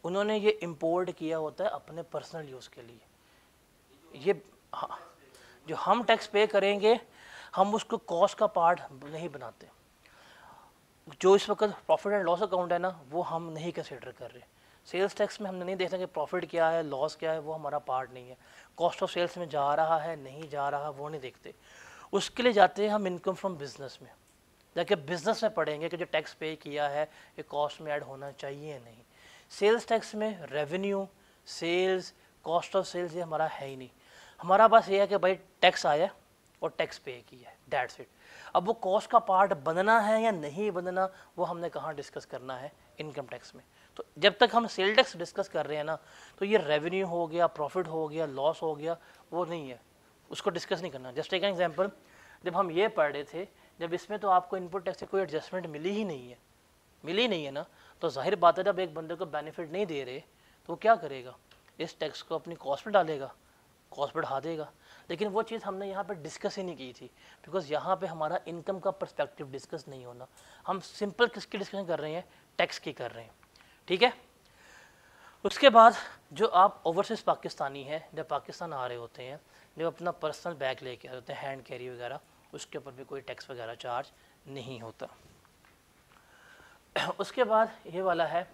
उन्होंने ये इम्पोर्ट किया होता है अपने पर्सनल यूज़ के लिए ये हाँ जो हम टैक्स पे करेंगे हम उसको कॉस्ट का पार्ट नहीं बनाते जो इस वक्त प्रॉफिट एंड लॉस अकाउंट है ना वो हम नहीं कंसिडर कर रहे सेल्स टैक्स में हमने नहीं देखना कि प्रॉफिट क्या है लॉस क्या है वो हमारा पार्ट नहीं है कॉस्ट ऑफ सेल्स में जा रहा है नहीं जा रहा है वो नहीं देखते उसके लिए जाते हैं हम इनकम फ्रॉम बिज़नेस में जाके बिज़नेस में पढ़ेंगे कि जो टैक्स पे किया है ये कॉस्ट में ऐड होना चाहिए नहीं सेल्स टैक्स में revenue sales cost of sales ये हमारा है ही नहीं हमारा बस ये है कि भाई टैक्स आया और टैक्स पे किया है डेट्स इट अब वो कॉस्ट का पार्ट बनना है या नहीं बनना वो हमने कहाँ डिस्कस करना है इनकम टैक्स में तो जब तक हम सेल टैक्स डिस्कस कर रहे हैं ना तो ये रेवेन्यू हो गया प्रॉफिट हो गया लॉस हो गया वो नहीं है उसको डिस्कस नहीं करना जस्ट एक एग्जाम्पल जब हम ये पढ़ रहे थे जब इसमें तो आपको इनपुट टैक्स से कोई एडजस्टमेंट मिली ही नहीं है मिली नहीं है ना तो जाहिर बात है जब एक बंदे को बेनिफिट नहीं दे रहे तो वो क्या करेगा इस टैक्स को अपनी कॉस्ट में डालेगा कॉस्ट बढ़ा देगा लेकिन वो चीज़ हमने यहाँ पर डिस्कस ही नहीं की थी बिकॉज यहाँ पे हमारा इनकम का पर्सपेक्टिव डिस्कस नहीं होना हम सिंपल किसकी डिस्कशन कर रहे हैं टैक्स की कर रहे हैं ठीक है उसके बाद जो आप ओवरसीज पाकिस्तानी हैं जब पाकिस्तान आ रहे होते हैं जब अपना पर्सनल बैग लेके आ रहे होते हैं हैंड कैरी वगैरह उसके ऊपर भी कोई टैक्स वगैरह चार्ज नहीं होता उसके बाद ये वाला है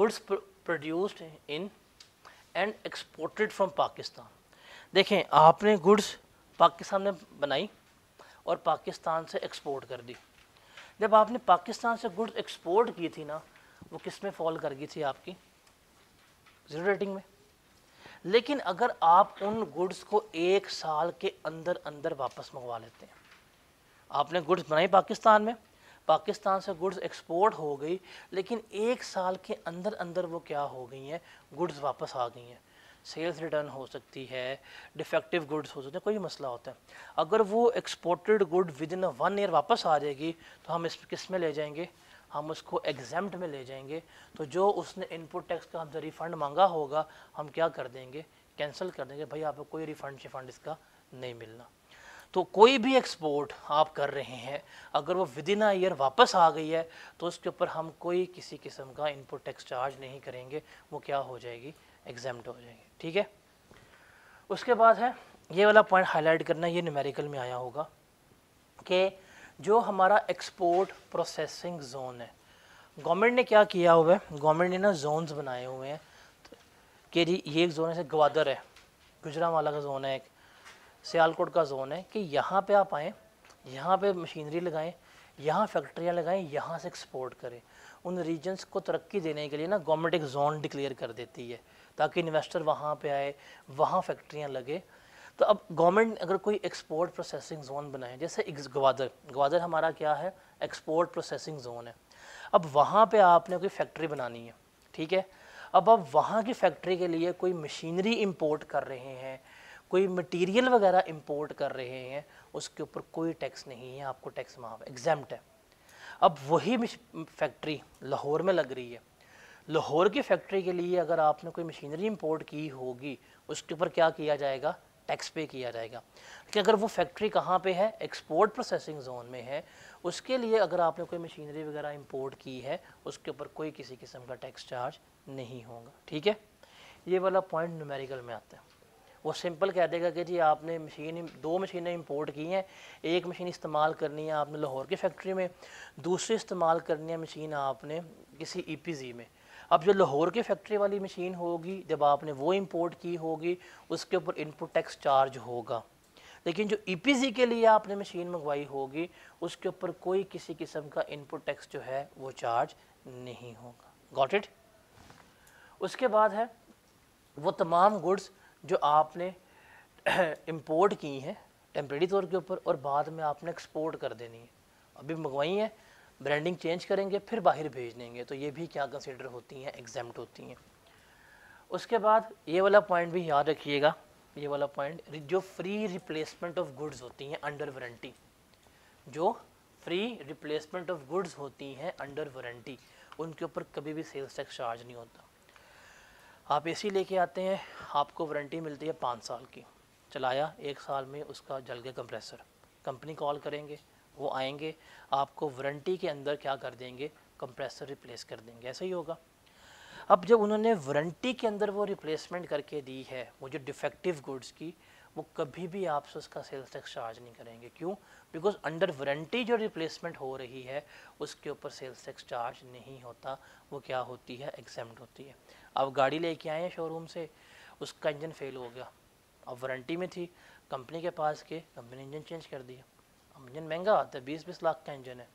goods produced in and exported from Pakistan देखें आपने गुड्स पाकिस्तान में बनाई और पाकिस्तान से एक्सपोर्ट कर दी जब आपने पाकिस्तान से गुड्स एक्सपोर्ट की थी ना वो किस में फॉल कर गई थी आपकी जीरो रेटिंग में लेकिन अगर आप उन गुड्स को एक साल के अंदर अंदर वापस मंगवा लेते हैं आपने गुड्स बनाई पाकिस्तान में पाकिस्तान से गुड्स एक्सपोर्ट हो गई लेकिन एक साल के अंदर अंदर वो क्या हो गई हैं गुड्स वापस आ गई हैं सेल्स रिटर्न हो सकती है डिफेक्टिव गुड्स हो सकते हैं कोई मसला होता है अगर वो exported good within one year वापस आ जाएगी तो हम इस किस में ले जाएंगे हम उसको एग्जाम्प्ट में ले जाएंगे तो जो उसने इनपुट टैक्स का हमसे रिफंड मांगा होगा हम क्या कर देंगे कैंसिल कर देंगे भाई आपको कोई रिफंड शिफंड इसका नहीं मिलना तो कोई भी एक्सपोर्ट आप कर रहे हैं अगर वो विद इन ईयर वापस आ गई है तो उसके ऊपर हम कोई किसी किस्म का इनपुट टैक्स चार्ज नहीं करेंगे वो क्या हो जाएगी एग्जेम्ट हो जाएगी ठीक है उसके बाद है ये वाला पॉइंट हाईलाइट करना ये न्यूमेरिकल में आया होगा कि जो हमारा एक्सपोर्ट प्रोसेसिंग जोन है गवर्नमेंट ने क्या किया हुआ है गवर्नमेंट ने ना जोन्स बनाए हुए हैं कि जी ये एक जोन है ग्वादर है गुजरावाला का जोन है एक सियालकोट का जोन है कि यहाँ पे आप आएँ यहाँ पे मशीनरी लगाएं यहाँ फैक्ट्रियाँ लगाएं यहाँ से एक्सपोर्ट करें उन रीजन्स को तरक्की देने के लिए ना गवर्नमेंट एक जोन डिक्लेयर कर देती है ताकि इन्वेस्टर वहाँ पर आए वहाँ फैक्ट्रियाँ लगे तो अब गवर्नमेंट अगर कोई एक्सपोर्ट प्रोसेसिंग जोन बनाए जैसे ग्वादर ग्वादर हमारा क्या है एक्सपोर्ट प्रोसेसिंग जोन है अब वहाँ पे आपने कोई फैक्ट्री बनानी है ठीक है अब आप वहाँ की फैक्ट्री के लिए कोई मशीनरी इंपोर्ट कर रहे हैं कोई मटेरियल वगैरह इंपोर्ट कर रहे हैं उसके ऊपर कोई टैक्स नहीं है आपको टैक्स माफ एग्जैम्ट है अब वही फैक्ट्री लाहौर में लग रही है लाहौर की फैक्ट्री के लिए अगर आपने कोई मशीनरी इंपोर्ट की होगी उसके ऊपर क्या किया जाएगा टैक्स पे किया जाएगा लेकिन अगर वो फैक्ट्री कहाँ पे है एक्सपोर्ट प्रोसेसिंग जोन में है उसके लिए अगर आपने कोई मशीनरी वगैरह इंपोर्ट की है उसके ऊपर कोई किसी किस्म का टैक्स चार्ज नहीं होगा ठीक है ये वाला पॉइंट न्यूमेरिकल में आता है वो सिंपल कह देगा कि जी आपने मशीन दो मशीनें इंपोर्ट की हैं एक मशीन इस्तेमाल करनी है आपने लाहौर की फैक्ट्री में दूसरी इस्तेमाल करनी है मशीन आपने किसी ई e में अब जो लाहौर की फैक्ट्री वाली मशीन होगी जब आपने वो इंपोर्ट की होगी उसके ऊपर इनपुट टैक्स चार्ज होगा लेकिन जो ई e के लिए आपने मशीन मंगवाई होगी उसके ऊपर कोई किसी किस्म का इनपुट टैक्स जो है वो चार्ज नहीं होगा गॉट इट उसके बाद है वो तमाम गुड्स जो आपने इम्पोर्ट की हैं टेम्प्रेरी तौर के ऊपर और बाद में आपने एक्सपोर्ट कर देनी है अभी मंगवाई हैं ब्रांडिंग चेंज करेंगे फिर बाहर भेज देंगे तो ये भी क्या कंसिडर होती हैं एग्जाम्ट होती हैं उसके बाद ये वाला पॉइंट भी याद रखिएगा ये वाला पॉइंट जो फ्री रिप्लेसमेंट ऑफ गुड्स होती हैं अंडर वारंटी जो फ्री रिप्लेसमेंट ऑफ गुड्स होती हैं अंडर वारंटी उनके ऊपर कभी भी सेल्स टैक्स चार्ज नहीं होता आप एसी लेके आते हैं आपको वारंटी मिलती है पाँच साल की चलाया एक साल में उसका जल गया कंप्रेसर कंपनी कॉल करेंगे वो आएंगे आपको वारंटी के अंदर क्या कर देंगे कंप्रेसर रिप्लेस कर देंगे ऐसा ही होगा अब जब उन्होंने वारंटी के अंदर वो रिप्लेसमेंट करके दी है वो जो डिफेक्टिव गुड्स की वो कभी भी आपसे उसका सेल्स टैक्स चार्ज नहीं करेंगे क्यों बिकॉज अंडर वारंटी जो रिप्लेसमेंट हो रही है उसके ऊपर सेल्स टैक्स चार्ज नहीं होता वो क्या होती है एग्जाम्ड होती है आप गाड़ी लेके आए हैं शोरूम से उसका इंजन फेल हो गया अब वारंटी में थी कंपनी के पास के कंपनी इंजन चेंज कर दिया इंजन महंगा आता है बीस बीस लाख का इंजन है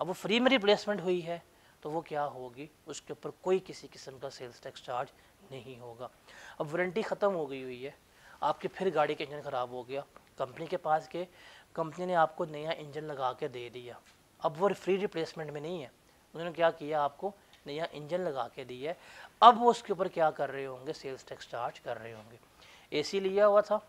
अब वो फ्री में रिप्लेसमेंट हुई है तो वो क्या होगी उसके ऊपर कोई किसी किस्म का सेल्स टैक्स चार्ज नहीं होगा अब वारंटी ख़त्म हो गई हुई है आपकी फिर गाड़ी का इंजन ख़राब हो गया कंपनी के पास के कंपनी ने आपको नया इंजन लगा के दे दिया अब वो फ्री रिप्लेसमेंट में नहीं है उन्होंने क्या किया आपको नया इंजन लगा के दिया है अब वो उसके ऊपर क्या कर रहे होंगे सेल्स टैक्स चार्ज कर रहे होंगे ए लिया हुआ था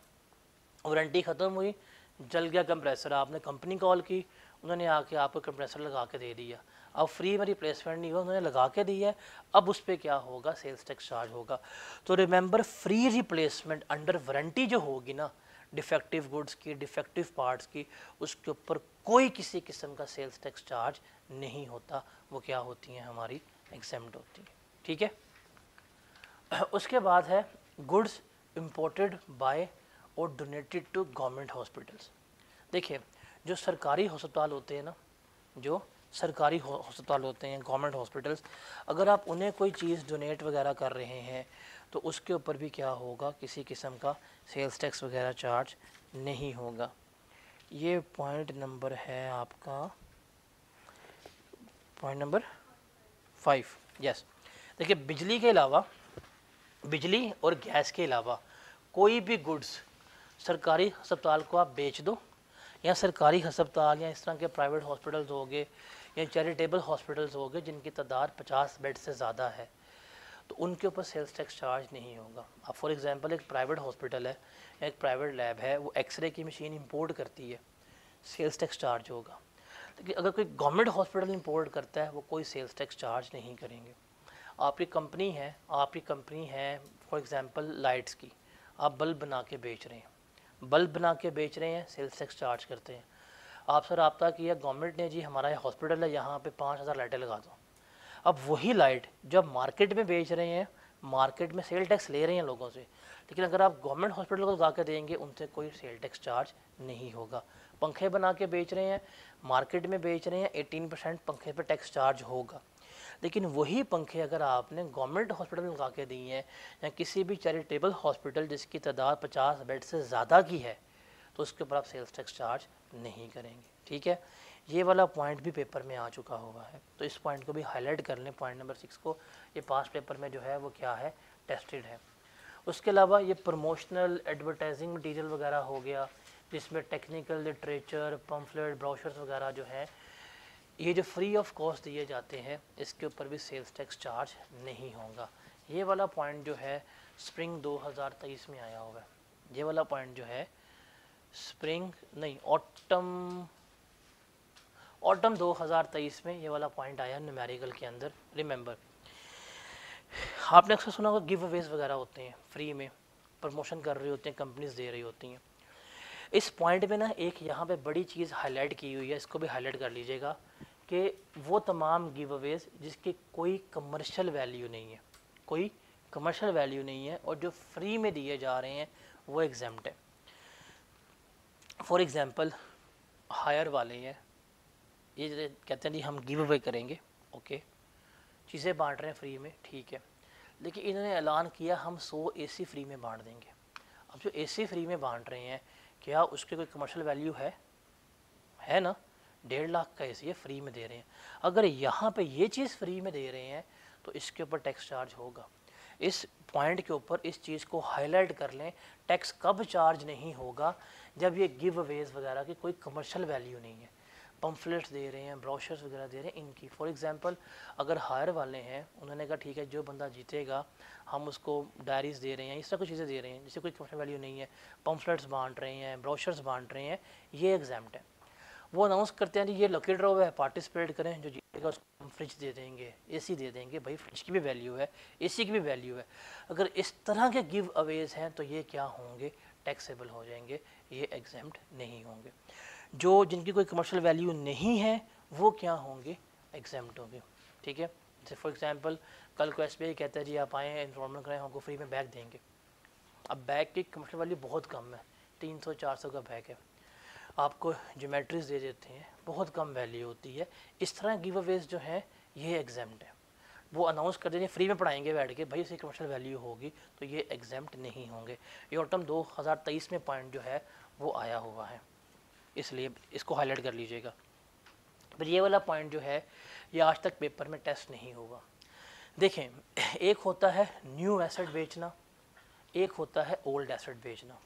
वारंटी ख़त्म हुई जल गया कंप्रेसर आपने कंपनी कॉल की उन्होंने आके आपको कंप्रेसर लगा के दे दिया अब फ्री में रिप्लेसमेंट नहीं हुआ उन्होंने लगा के दी है अब उस पर क्या होगा सेल्स टैक्स चार्ज होगा तो remember free replacement under warranty जो होगी ना डिफेक्टिव गुड्स की डिफेक्टिव पार्ट्स की उसके ऊपर कोई किसी किस्म का सेल्स टैक्स चार्ज नहीं होता वो क्या होती हैं हमारी एग्जेम्ड होती हैं ठीक है उसके बाद है गुड्स इम्पोर्टेड बाय और डोनेटेड टू गवर्नमेंट हॉस्पिटल्स देखिए जो सरकारी हस्पताल होते हैं ना जो सरकारी हस्पताल होते हैं गवर्नमेंट हॉस्पिटल्स अगर आप उन्हें कोई चीज़ डोनेट वगैरह कर रहे हैं तो उसके ऊपर भी क्या होगा किसी किस्म का सेल्स टैक्स वगैरह चार्ज नहीं होगा ये पॉइंट नंबर है आपका पॉइंट नंबर फाइव यस देखिए बिजली के अलावा बिजली और गैस के अलावा कोई भी गुड्स सरकारी हस्पताल को आप बेच दो या सरकारी हस्पताल या इस तरह के प्राइवेट हॉस्पिटल्स हो गए या चैरिटेबल हॉस्पिटल्स हो गए जिनकी तादाद पचास बेड से ज़्यादा है तो उनके ऊपर सेल्स टैक्स चार्ज नहीं होगा अब फॉर एग्ज़ाम्पल एक प्राइवेट हॉस्पिटल है या एक प्राइवेट लैब है वो एक्सरे की मशीन इंपोर्ट करती है सेल्स टैक्स चार्ज होगा लेकिन अगर कोई गवर्नमेंट हॉस्पिटल इम्पोर्ट करता है वो कोई सेल्स टैक्स चार्ज नहीं करेंगे आपकी कंपनी है आपकी कंपनी है फॉर एग्ज़ाम्पल लाइट्स की आप बल्ब बना के बेच रहे हैं बल्ब बना के बेच रहे हैं सेल्स टैक्स चार्ज करते हैं आपसे रबता किया गवर्नमेंट ने जी हमारा ये हॉस्पिटल है यहाँ पे पाँच हज़ार लाइटें लगा दो अब वही लाइट जो आप मार्केट में बेच रहे हैं मार्केट में सेल टैक्स ले रहे हैं लोगों से लेकिन अगर आप गवर्नमेंट हॉस्पिटल को लगा के देंगे उनसे कोई सेल टैक्स चार्ज नहीं होगा पंखे बना के बेच रहे हैं मार्केट में बेच रहे हैं एटीन परसेंट पंखे पर टैक्स चार्ज होगा लेकिन वही पंखे अगर आपने गवर्नमेंट हॉस्पिटल में लगा के दिए हैं या किसी भी चैरिटेबल हॉस्पिटल जिसकी तादाद पचास बेड से ज़्यादा की है तो उसके ऊपर आप सेल्स टैक्स चार्ज नहीं करेंगे ठीक है ये वाला पॉइंट भी पेपर में आ चुका हुआ है तो इस पॉइंट को भी हाईलाइट कर लें पॉइंट नंबर सिक्स को ये पास पेपर में जो है वो क्या है टेस्टेड है उसके अलावा ये प्रमोशनल एडवर्टाइजिंग मटेरियल वगैरह हो गया जिसमें टेक्निकल लिटरेचर पम्फलेट ब्राउशर्स वगैरह जो हैं ये जो फ्री ऑफ कॉस्ट दिए जाते हैं इसके ऊपर भी सेल्स टैक्स चार्ज नहीं होगा ये वाला पॉइंट जो है स्प्रिंग 2023 में आया होगा ये वाला पॉइंट जो है स्प्रिंग नहीं ऑटम ऑटम 2023 में ये वाला पॉइंट आया न्यूमेरिकल के अंदर रिमेंबर आपने अक्सर सुना होगा गिव अवेज वगैरह होते हैं फ्री में प्रमोशन कर रही होती हैं कंपनीज दे रही होती हैं इस पॉइंट में ना एक यहाँ पे बड़ी चीज़ हाईलाइट की हुई है इसको भी हाईलाइट कर लीजिएगा कि वो तमाम गिव अवेज जिसकी कोई कमर्शियल वैल्यू नहीं है कोई कमर्शियल वैल्यू नहीं है और जो फ्री में दिए जा रहे हैं वो एग्जाम्प्ट है फॉर एग्ज़ाम्पल हायर वाले हैं ये कहते हैं जी हम गिव अवे करेंगे ओके चीज़ें बांट रहे हैं फ्री में ठीक है लेकिन इन्होंने ऐलान किया हम सौ ए सी फ्री में बांट देंगे अब जो ए सी फ्री में बांट रहे हैं क्या उसकी कोई कमर्शियल वैल्यू है है ना डेढ़ लाख का ए ये फ्री में दे रहे हैं अगर यहाँ पे ये चीज़ फ्री में दे रहे हैं तो इसके ऊपर टैक्स चार्ज होगा इस पॉइंट के ऊपर इस चीज़ को हाईलाइट कर लें टैक्स कब चार्ज नहीं होगा जब ये गिव अवेज वगैरह की कोई कमर्शियल वैल्यू नहीं है पम्फलेट्स दे रहे हैं ब्रोशर्स वगैरह दे रहे हैं इनकी फॉर एग्ज़ाम्पल अगर हायर वाले हैं उन्होंने कहा ठीक है जो बंदा जीतेगा हम उसको डायरीज़ दे रहे हैं इस तरह कुछ चीज़ें दे रहे हैं जिससे कोई कमर्शल वैल्यू नहीं है पम्फलेट्स बांट रहे हैं ब्रोशर्स बांट रहे हैं ये एग्जाम्ट है वो अनाउंस करते हैं जी ये लकी ड्रॉ है पार्टिसिपेट करें जो जीतेगा उसको हम फ्रिज दे देंगे सी दे देंगे भाई फ्रिज की भी वैल्यू है सी की भी वैल्यू है अगर इस तरह के गिव अवेज हैं तो ये क्या होंगे टैक्सेबल हो जाएंगे ये एग्जाम्ड नहीं होंगे जो जिनकी कोई कमर्शियल वैल्यू नहीं है वो क्या होंगे एग्जाम्ट होंगे ठीक है जैसे फॉर एग्जांपल कल को एस कहता है जी आप आए इन्फॉर्मेंट करें हमको फ्री में बैग देंगे अब बैग की कमर्शियल वैल्यू बहुत कम है तीन सौ चार सौ का बैग है आपको जोमेट्रीज दे देते हैं बहुत कम वैल्यू होती है इस तरह गिव अवेज जो हैं ये एग्जाम्ट है वो अनाउंस कर देंगे फ्री में पढ़ाएंगे बैठ के भाई इसे कमर्शियल वैल्यू होगी तो ये एग्जाम्ट नहीं होंगे ये ऑटम 2023 में पॉइंट जो है वो आया हुआ है इसलिए इसको हाईलाइट कर लीजिएगा पर ये वाला पॉइंट जो है ये आज तक पेपर में टेस्ट नहीं होगा देखें एक होता है न्यू एसेट बेचना एक होता है ओल्ड एसेट बेचना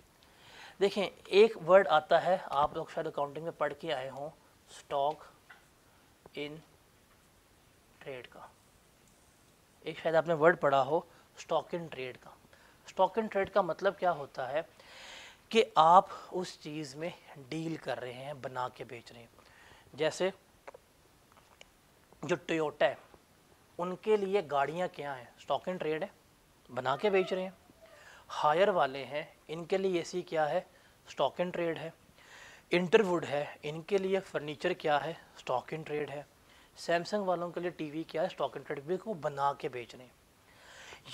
देखें एक वर्ड आता है आप लोग शायद अकाउंटिंग में पढ़ के आए हों स्टॉक इन ट्रेड का एक शायद आपने वर्ड पढ़ा हो स्टॉक इन ट्रेड का स्टॉक इन ट्रेड का मतलब क्या होता है कि आप उस चीज़ में डील कर रहे हैं बना के बेच रहे हैं जैसे जो टोयोटा है उनके लिए गाड़ियाँ क्या हैं स्टॉक एंड ट्रेड है बना के बेच रहे हैं हायर वाले हैं इनके लिए सी क्या है स्टॉक एंड ट्रेड है इंटरवुड है इनके लिए फर्नीचर क्या है स्टॉक एंड ट्रेड है सैमसंग वालों के लिए टीवी क्या है स्टॉक एंड ट्रेड भी वो बना के बेच रहे हैं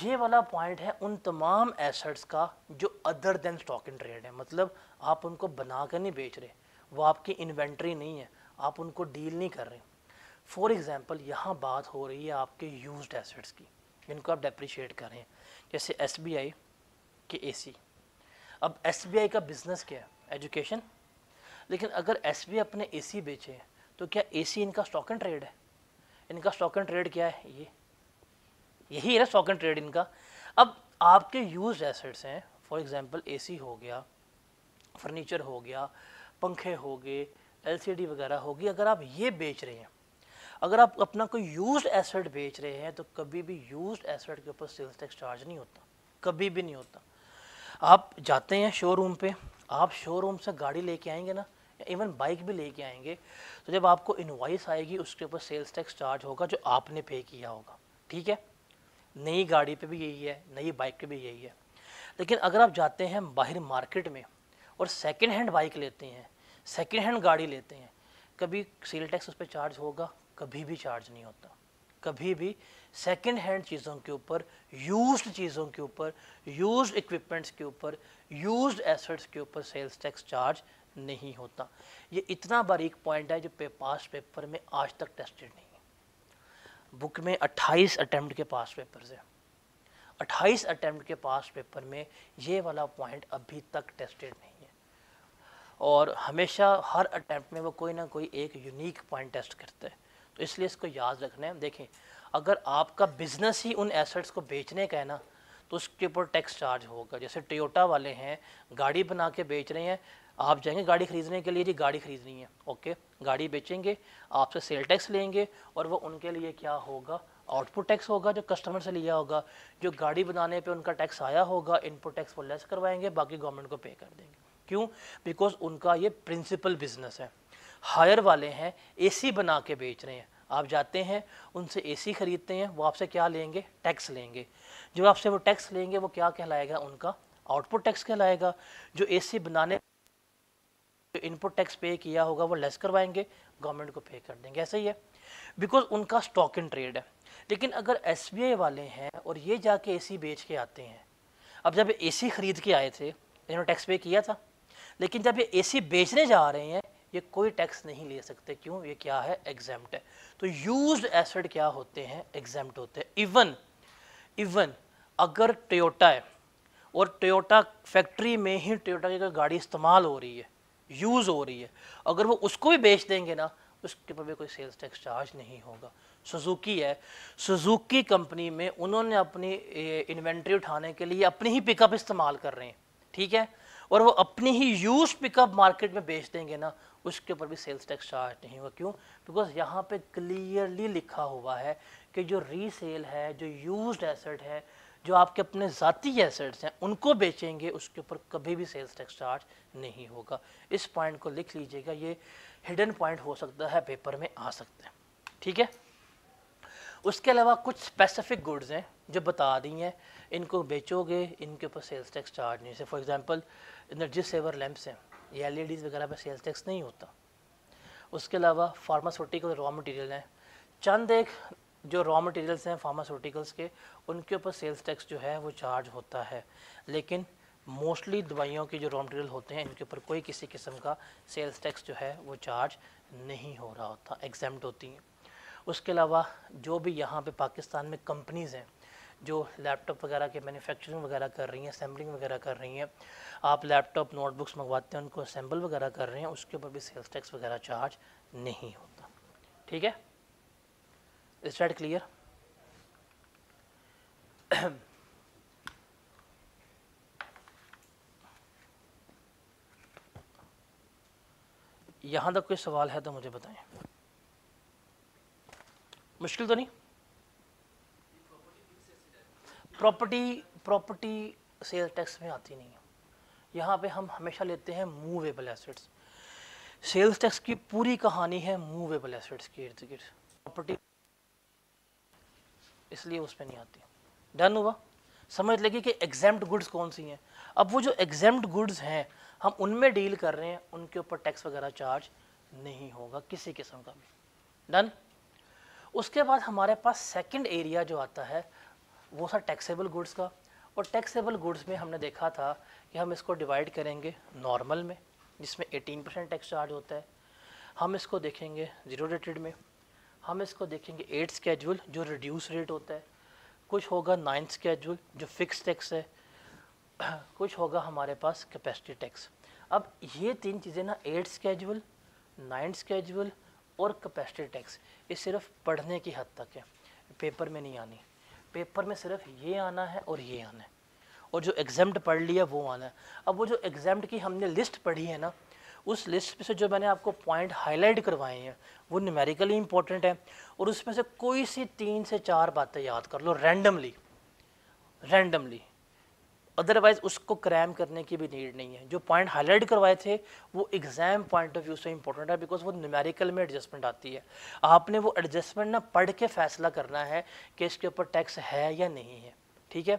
ये वाला पॉइंट है उन तमाम एसेट्स का जो other than stock in trade है मतलब आप उनको बना कर नहीं बेच रहे वो आपकी इन्वेंट्री नहीं है आप उनको डील नहीं कर रहे फॉर एग्ज़ाम्पल यहाँ बात हो रही है आपके यूज एसेट्स की जिनको आप डेप्रिशिएट कर रहे हैं जैसे एस बी आई के ए सी अब एस बी आई का बिज़नेस क्या है एजुकेशन लेकिन अगर एस बी आई अपने ए सी बेचे तो क्या ए सी इनका स्टॉक एंड ट्रेड है इनका स्टॉक एंड ट्रेड क्या है ये यही है ना स्टॉक एंड ट्रेड इनका अब आपके यूज एसेट्स हैं फॉर एग्जांपल एसी हो गया फर्नीचर हो गया पंखे हो गए एलसीडी वगैरह होगी अगर आप ये बेच रहे हैं अगर आप अपना कोई यूज एसेट बेच रहे हैं तो कभी भी यूज एसेट के ऊपर सेल्स टैक्स चार्ज नहीं होता कभी भी नहीं होता आप जाते हैं शोरूम पे आप शोरूम से गाड़ी लेके आएंगे ना या इवन बाइक भी लेके आएंगे तो जब आपको इन्वाइस आएगी उसके ऊपर सेल्स टैक्स चार्ज होगा जो आपने पे किया होगा ठीक है नई गाड़ी पे भी यही है नई बाइक पे भी यही है लेकिन अगर आप जाते हैं बाहर मार्केट में और सेकेंड हैंड बाइक लेते हैं सेकेंड हैंड गाड़ी लेते हैं कभी सेल टैक्स उस पर चार्ज होगा कभी भी चार्ज नहीं होता कभी भी सेकेंड हैंड चीज़ों के ऊपर यूज्ड चीज़ों के ऊपर यूज इक्विपमेंट्स के ऊपर यूज एसेट्स के ऊपर सेल्स टैक्स चार्ज नहीं होता ये इतना बारीक पॉइंट है जो पे पास पेपर में आज तक टेस्टेड नहीं बुक में 28 अटैम्प्ट के पास पेपर्स हैं 28 अटैम्प्ट के पास पेपर में ये वाला पॉइंट अभी तक टेस्टेड नहीं है और हमेशा हर अटैम्प्ट में वो कोई ना कोई एक यूनिक पॉइंट टेस्ट करते हैं तो इसलिए इसको याद रखना है देखें अगर आपका बिजनेस ही उन एसेट्स को बेचने का है ना तो उसके ऊपर टैक्स चार्ज होगा जैसे टोयोटा वाले हैं गाड़ी बना के बेच रहे हैं आप जाएंगे गाड़ी खरीदने के लिए जी गाड़ी खरीदनी है ओके गाड़ी बेचेंगे आपसे सेल टैक्स लेंगे और वो उनके लिए क्या होगा आउटपुट टैक्स होगा जो कस्टमर से लिया होगा जो गाड़ी बनाने पे उनका टैक्स आया होगा इनपुट टैक्स वो लेस करवाएंगे बाकी गवर्नमेंट को पे कर देंगे क्यों बिकॉज उनका ये प्रिंसिपल बिजनेस है हायर वाले हैं ए बना के बेच रहे हैं आप जाते हैं उनसे ए ख़रीदते हैं वो आपसे क्या लेंगे टैक्स लेंगे जो आपसे वो टैक्स लेंगे वो क्या कहलाएगा उनका आउटपुट टैक्स कहलाएगा जो ए बनाने जो इनपुट टैक्स पे किया होगा वो लेस करवाएंगे गवर्नमेंट को पे कर देंगे ऐसा ही है बिकॉज उनका स्टॉक इन ट्रेड है लेकिन अगर एस वाले हैं और ये जाके ए बेच के आते हैं अब जब ए ख़रीद के आए थे इन्होंने टैक्स पे किया था लेकिन जब ये ए बेचने जा रहे हैं ये कोई टैक्स नहीं ले सकते क्यों ये क्या है एग्जाम्प्ट है तो यूज एसड क्या होते हैं एग्जैम्प्ट होते हैं इवन इवन अगर टोयोटा है और टोयोटा फैक्ट्री में ही टोयोटा की गाड़ी इस्तेमाल हो रही है यूज़ हो रही है अगर वो उसको भी बेच देंगे ना उसके ऊपर भी कोई सेल्स टैक्स चार्ज नहीं होगा सुजुकी है सुजुकी कंपनी में उन्होंने अपनी इन्वेंट्री उठाने के लिए अपनी ही पिकअप इस्तेमाल कर रहे हैं ठीक है और वो अपनी ही यूज पिकअप मार्केट में बेच देंगे ना उसके ऊपर भी सेल्स टैक्स चार्ज नहीं होगा क्यों बिकॉज यहाँ पे क्लियरली लिखा हुआ है कि जो रीसेल है जो यूज्ड एसेट है जो आपके अपने ज़ाती एसेट्स हैं उनको बेचेंगे उसके ऊपर कभी भी सेल्स टैक्स चार्ज नहीं होगा इस पॉइंट को लिख लीजिएगा ये हिडन पॉइंट हो सकता है पेपर में आ सकते हैं ठीक है उसके अलावा कुछ स्पेसिफिक गुड्स हैं जो बता दी हैं इनको बेचोगे इनके ऊपर सेल्स टैक्स चार्ज नहीं जैसे for example energy saver lamps हैं ये एल e वगैरह पर सेल्स टैक्स नहीं होता उसके अलावा फार्मास्यूटिकल रॉ मटेरियल हैं चंद एक जो रॉ मटेरियल्स हैं फार्मास्यूटिकल्स के उनके ऊपर सेल्स टैक्स जो है वो चार्ज होता है लेकिन मोस्टली दवाइयों के जो रॉ मटेरियल होते हैं इनके ऊपर कोई किसी किस्म का सेल्स टैक्स जो है वो चार्ज नहीं हो रहा होता एग्जाम्ड होती हैं उसके अलावा जो भी यहाँ पे पाकिस्तान में कंपनीज़ हैं जो लैपटॉप वगैरह के मैन्युफैक्चरिंग वगैरह कर रही हैं असेंबलिंग वगैरह कर रही हैं आप लैपटॉप नोटबुक्स मंगवाते हैं उनको असेंबल वगैरह कर रहे हैं उसके ऊपर भी सेल्स टैक्स वगैरह चार्ज नहीं होता ठीक है is that clear यहां तक कोई सवाल है तो मुझे बताएं मुश्किल तो नहीं प्रॉपर्टी प्रॉपर्टी सेल टैक्स में आती नहीं है यहां पे हम हमेशा लेते हैं मूवेबल एसेट्स सेल्स टैक्स की पूरी कहानी है मूवेबल एसेट्स के इर्द गिर्द प्रॉपर्टी इसलिए उस पर नहीं आती डन हुआ समझ लगी कि एग्जैम्प्ट गुड्स कौन सी हैं अब वो जो एग्जैम्प्ट गुड्स हैं हम उनमें डील कर रहे हैं उनके ऊपर टैक्स वगैरह चार्ज नहीं होगा किसी किस्म का भी डन उसके बाद हमारे पास सेकंड एरिया जो आता है वो था टैक्सेबल गुड्स का और टैक्सेबल गुड्स में हमने देखा था कि हम इसको डिवाइड करेंगे नॉर्मल में जिसमें 18 परसेंट टैक्स चार्ज होता है हम इसको देखेंगे ज़ीरो रेटेड में हम इसको देखेंगे एट स्केजूल जो रिड्यूस रेट होता है कुछ होगा नाइन्थ स्केजूल जो फिक्स टैक्स है कुछ होगा हमारे पास कैपेसिटी टैक्स अब ये तीन चीज़ें ना एट स्केजूल नाइन्थ स्केजूल और कैपेसिटी टैक्स ये सिर्फ पढ़ने की हद तक है पेपर में नहीं आनी पेपर में सिर्फ ये आना है और ये आना है और जो एग्ज़ाम पढ़ लिया वो आना है अब वो जो एग्ज़ाम की हमने लिस्ट पढ़ी है ना उस लिस्ट में से जो मैंने आपको पॉइंट हाईलाइट करवाए हैं वो न्यूमेरिकली इंपॉर्टेंट है और उसमें से कोई सी तीन से चार बातें याद कर लो रैंडमली रैंडमली अदरवाइज उसको क्रैम करने की भी नीड नहीं है जो पॉइंट हाईलाइट करवाए थे वो एग्जाम पॉइंट ऑफ व्यू से इंपॉर्टेंट है बिकॉज वो न्यूमेरिकल में एडजस्टमेंट आती है आपने वो एडजस्टमेंट ना पढ़ के फैसला करना है कि इसके ऊपर टैक्स है या नहीं है ठीक है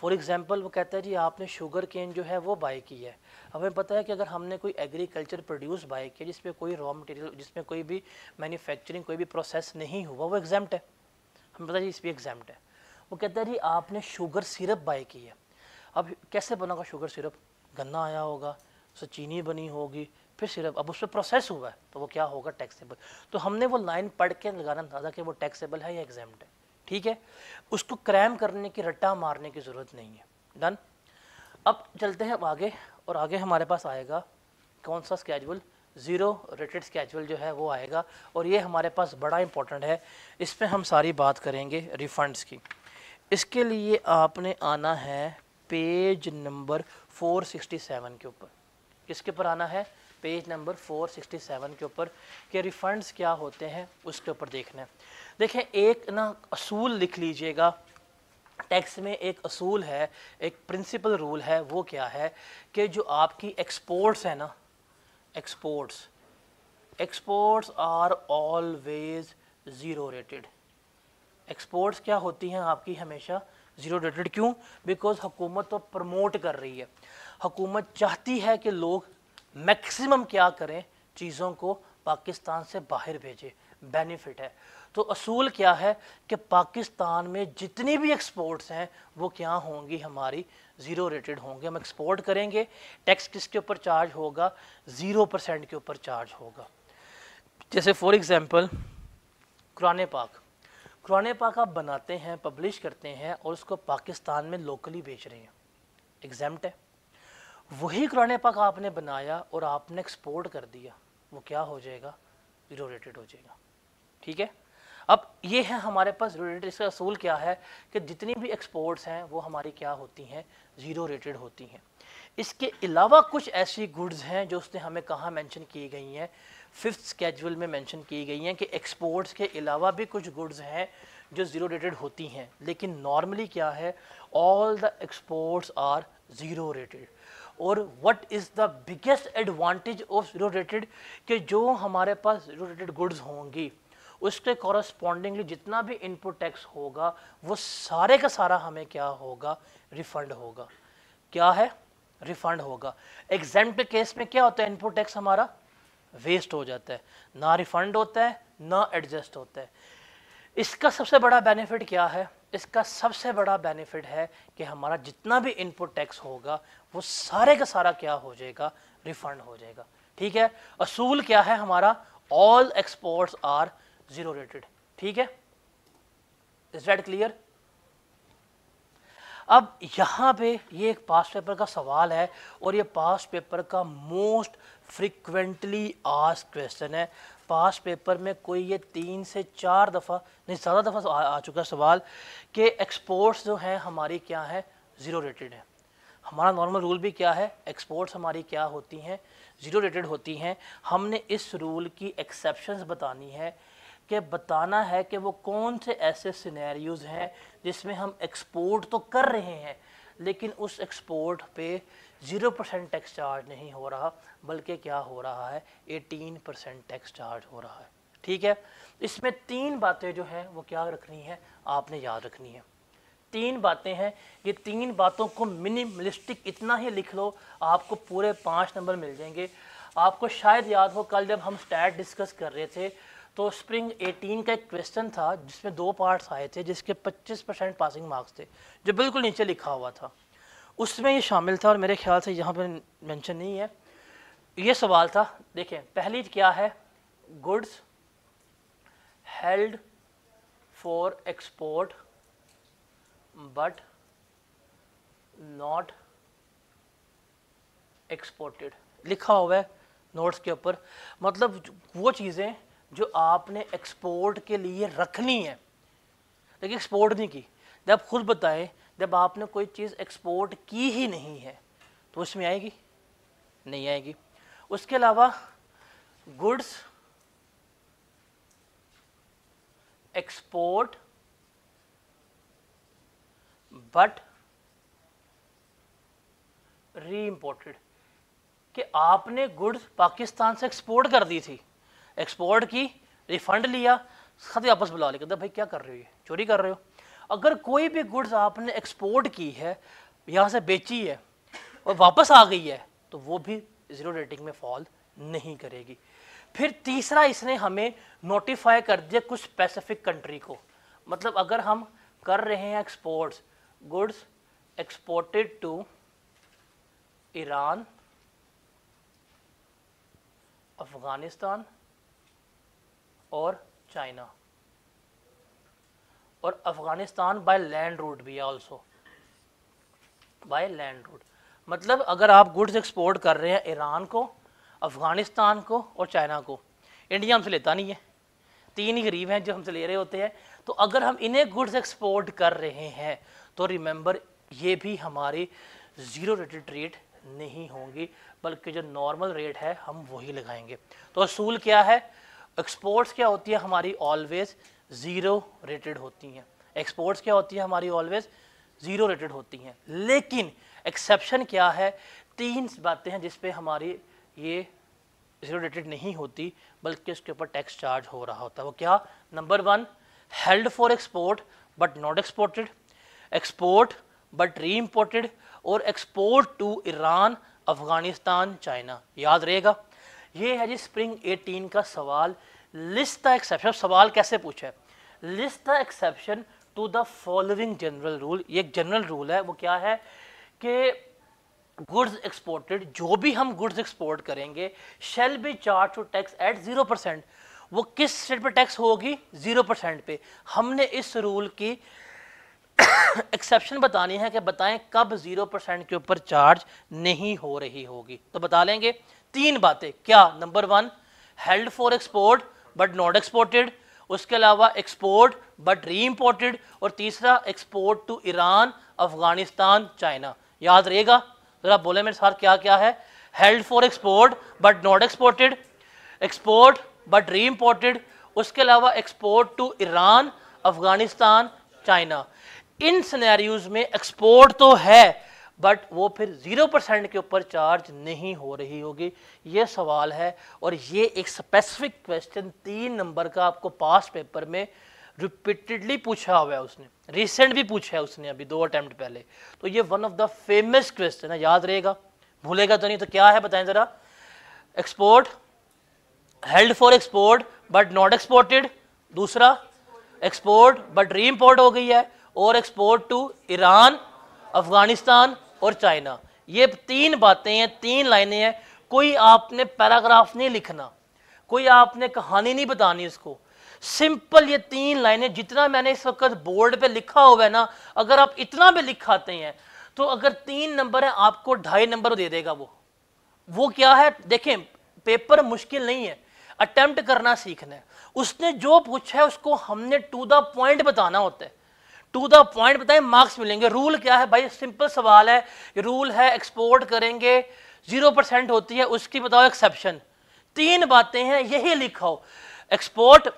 फॉर एग्ज़ाम्पल वो कहता है जी आपने शुगर केन जो है वो बाई की है हमें पता है कि अगर हमने कोई एग्रीकल्चर प्रोड्यूस बाई किया जिसमें कोई रॉ मटेरियल जिसमें कोई भी मैन्युफैक्चरिंग कोई भी प्रोसेस नहीं हुआ वो एग्जाम्ट है हमें पता है जी इस पर एग्जाम्ट है वो कहता है जी आपने शुगर सिरप बाई की है अब कैसे बना होगा शुगर सिरप गन्ना आया होगा उससे चीनी बनी होगी फिर सिरप अब उस पर प्रोसेस हुआ है तो वो क्या होगा टैक्सेबल तो हमने वो लाइन पढ़ के लगाना था कि वो टैक्सेबल है या एग्जाम्ट है ठीक है उसको क्रैम करने की रट्टा मारने की ज़रूरत नहीं है डन अब चलते हैं अब आगे और आगे हमारे पास आएगा कौन सा स्केजुअल ज़ीरो रेटेड स्केजुअल जो है वो आएगा और ये हमारे पास बड़ा इंपॉर्टेंट है इस पर हम सारी बात करेंगे रिफ़ंड्स की इसके लिए आपने आना है पेज नंबर 467 के ऊपर किसके पर आना है पेज नंबर 467 के ऊपर कि रिफ़ंड्स क्या होते हैं उसके ऊपर देखना है देखें एक ना असूल लिख लीजिएगा टैक्स में एक असूल है एक प्रिंसिपल रूल है वो क्या है कि जो आपकी एक्सपोर्ट्स है ना exports exports are always zero rated exports क्या होती हैं आपकी हमेशा ज़ीरो रेटेड क्यों बिकॉज हुकूमत तो प्रमोट कर रही है हुकूमत चाहती है कि लोग मैक्सिमम क्या करें चीज़ों को पाकिस्तान से बाहर भेजें बेनिफिट है तो असूल क्या है कि पाकिस्तान में जितनी भी एक्सपोर्ट्स हैं वो क्या होंगी हमारी ज़ीरो रेटेड होंगे हम एक्सपोर्ट करेंगे टैक्स किसके ऊपर चार्ज होगा ज़ीरो परसेंट के ऊपर चार्ज होगा जैसे फॉर एग्ज़ाम्पल कुरान पाक कुरान पाक आप बनाते हैं पब्लिश करते हैं और उसको पाकिस्तान में लोकली बेच रहे हैं एग्जाम्ट है वही कुरान पाक आपने बनाया और आपने एक्सपोर्ट कर दिया वो क्या हो जाएगा रेटेड हो जाएगा ठीक है अब ये है हमारे पास रेटेड इसका असूल क्या है कि जितनी भी एक्सपोर्ट्स हैं वो हमारी क्या होती हैं ज़ीरो रेटेड होती हैं इसके अलावा कुछ ऐसी गुड्स हैं जो उसने हमें कहाँ मेंशन की गई हैं फिफ्थ स्केजुअल में मेंशन की गई हैं कि एक्सपोर्ट्स के अलावा भी कुछ गुड्स हैं जो ज़ीरो रेटेड होती हैं लेकिन नॉर्मली क्या है all the exports are zero rated और what is the biggest advantage of zero rated कि जो हमारे पास जीरो रेटेड गुड्स होंगी उसके कॉरस्पॉन्डिंगली जितना भी इनपुट टैक्स होगा वो सारे का सारा हमें क्या होगा रिफ़ंड होगा क्या है रिफ़ंड होगा एग्जाम केस में क्या होता है इनपुट टैक्स हमारा वेस्ट हो जाता है ना रिफ़ंड होता है ना एडजस्ट होता है इसका सबसे बड़ा बेनिफिट क्या है इसका सबसे बड़ा बेनिफिट है कि हमारा जितना भी इनपुट टैक्स होगा वो सारे का सारा क्या हो जाएगा रिफंड हो जाएगा ठीक है असूल क्या है हमारा all exports are zero rated ठीक है इज डेट क्लियर अब यहां पे ये एक पास पेपर का सवाल है और ये पास पेपर का मोस्ट फ्रिक्वेंटली आज क्वेश्चन है पास पेपर में कोई ये तीन से चार दफ़ा नहीं ज़्यादा दफ़ा आ, आ चुका सवाल कि एक्सपोर्ट्स जो हैं हमारी क्या है ज़ीरो रेटेड है हमारा नॉर्मल रूल भी क्या है एक्सपोर्ट्स हमारी क्या होती हैं ज़ीरो रेटेड होती हैं हमने इस रूल की एक्सेप्शंस बतानी है कि बताना है कि वो कौन से ऐसे सिनेरियोज़ हैं जिसमें हम एक्सपोर्ट तो कर रहे हैं लेकिन उस एक्सपोर्ट पे ज़ीरो परसेंट टैक्स चार्ज नहीं हो रहा बल्कि क्या हो रहा है एटीन परसेंट टैक्स चार्ज हो रहा है ठीक है इसमें तीन बातें जो हैं वो क्या रखनी है आपने याद रखनी है तीन बातें हैं ये तीन बातों को मिनिमलिस्टिक इतना ही लिख लो आपको पूरे पाँच नंबर मिल जाएंगे आपको शायद याद हो कल जब हम स्टैट डिस्कस कर रहे थे तो स्प्रिंग 18 का एक क्वेश्चन था जिसमें दो पार्ट्स आए थे जिसके 25 परसेंट पासिंग मार्क्स थे जो बिल्कुल नीचे लिखा हुआ था उसमें ये शामिल था और मेरे ख्याल से यहाँ पर मेंशन नहीं है ये सवाल था देखें पहली क्या है goods held for export but not exported लिखा हुआ है नोट्स के ऊपर मतलब वो चीज़ें जो आपने एक्सपोर्ट के लिए रखनी है लेकिन एक्सपोर्ट नहीं की जब खुद बताएं जब आपने कोई चीज़ एक्सपोर्ट की ही नहीं है तो उसमें आएगी नहीं आएगी उसके अलावा goods export but reimported कि आपने गुड्स पाकिस्तान से एक्सपोर्ट कर दी थी एक्सपोर्ट की रिफंड लिया खत वापस बुला लिया भाई क्या कर रहे हो ये चोरी कर रहे हो अगर कोई भी गुड्स आपने एक्सपोर्ट की है यहाँ से बेची है और वापस आ गई है तो वो भी ज़ीरो रेटिंग में फॉल नहीं करेगी फिर तीसरा इसने हमें नोटिफाई कर दिया कुछ स्पेसिफिक कंट्री को मतलब अगर हम कर रहे हैं exports goods exported to Iran Afghanistan और चाइना और अफ़गानिस्तान बाय लैंड रूट भी है ऑल्सो बाय लैंड रूट मतलब अगर आप गुड्स एक्सपोर्ट कर रहे हैं ईरान को अफ़गानिस्तान को और चाइना को इंडिया हमसे लेता नहीं है तीन ही गरीब हैं जो हमसे ले रहे होते हैं तो अगर हम इन्हें गुड्स एक्सपोर्ट कर रहे हैं तो रिमेंबर ये भी हमारी ज़ीरो रेटेड रेट नहीं होंगी बल्कि जो नॉर्मल रेट है हम वही लगाएंगे तो असूल क्या है एक्सपोर्ट्स क्या होती है हमारी ऑलवेज़ ज़ीरो रेटेड होती हैं एक्सपोर्ट्स क्या होती है हमारी ऑलवेज ज़ीरो रेटेड होती हैं लेकिन एक्सेप्शन क्या है तीन बातें हैं जिसपे हमारी ये ज़ीरो रेटेड नहीं होती बल्कि उसके ऊपर टैक्स चार्ज हो रहा होता है वो क्या number one held for export but not exported export but reimported और export to Iran Afghanistan China याद रहेगा ये है जी स्प्रिंग 18 का सवाल लिस्ट द एक्सेप्शन सवाल कैसे पूछा है list the exception to the following general rule ये एक जनरल रूल है वो क्या है कि गुड्स एक्सपोर्टेड जो भी हम गुड्स एक्सपोर्ट करेंगे shall be charge to tax at zero percent वो किस स्टेट पे टैक्स होगी ज़ीरो परसेंट पे हमने इस रूल की एक्सेप्शन बतानी है कि बताएं कब ज़ीरो परसेंट के ऊपर चार्ज नहीं हो रही होगी तो बता लेंगे तीन बातें क्या number one held for export but not exported उसके अलावा एक्सपोर्ट बट री इम्पोर्टेड और तीसरा export to Iran Afghanistan China याद रहेगा ज़रा बोले मेरे साथ क्या क्या है held for export but not exported export but reimported उसके अलावा export to Iran Afghanistan China इन सिनेरियोज में एक्सपोर्ट तो है बट वो फिर ज़ीरो परसेंट के ऊपर चार्ज नहीं हो रही होगी ये सवाल है और ये एक स्पेसिफिक क्वेश्चन तीन नंबर का आपको पास पेपर में रिपीटेडली पूछा हुआ है उसने रिसेंट भी पूछा है उसने अभी दो अटैम्प्ट पहले तो ये one of the famous question है याद रहेगा भूलेगा तो नहीं तो क्या है बताएं ज़रा export held for export but not exported दूसरा एक्सपोर्ट बट री हो गई है और एक्सपोर्ट टू ईरान अफगानिस्तान और चाइना ये तीन बातें हैं तीन लाइनें हैं कोई आपने पैराग्राफ नहीं लिखना कोई आपने कहानी नहीं बतानी उसको सिंपल ये तीन लाइनें जितना मैंने इस वक्त बोर्ड पे लिखा हुआ है ना अगर आप इतना भी लिखाते हैं तो अगर तीन नंबर है आपको ढाई नंबर दे देगा वो वो क्या है देखें पेपर मुश्किल नहीं है अटेम्प्ट करना सीखना है उसने जो पूछा है उसको हमने टू द पॉइंट बताना होता है टू द पॉइंट बताएं मार्क्स मिलेंगे रूल क्या है भाई सिंपल सवाल है रूल है एक्सपोर्ट करेंगे जीरो परसेंट होती है उसकी बताओ एक्सेप्शन तीन बातें हैं यही लिखाओ export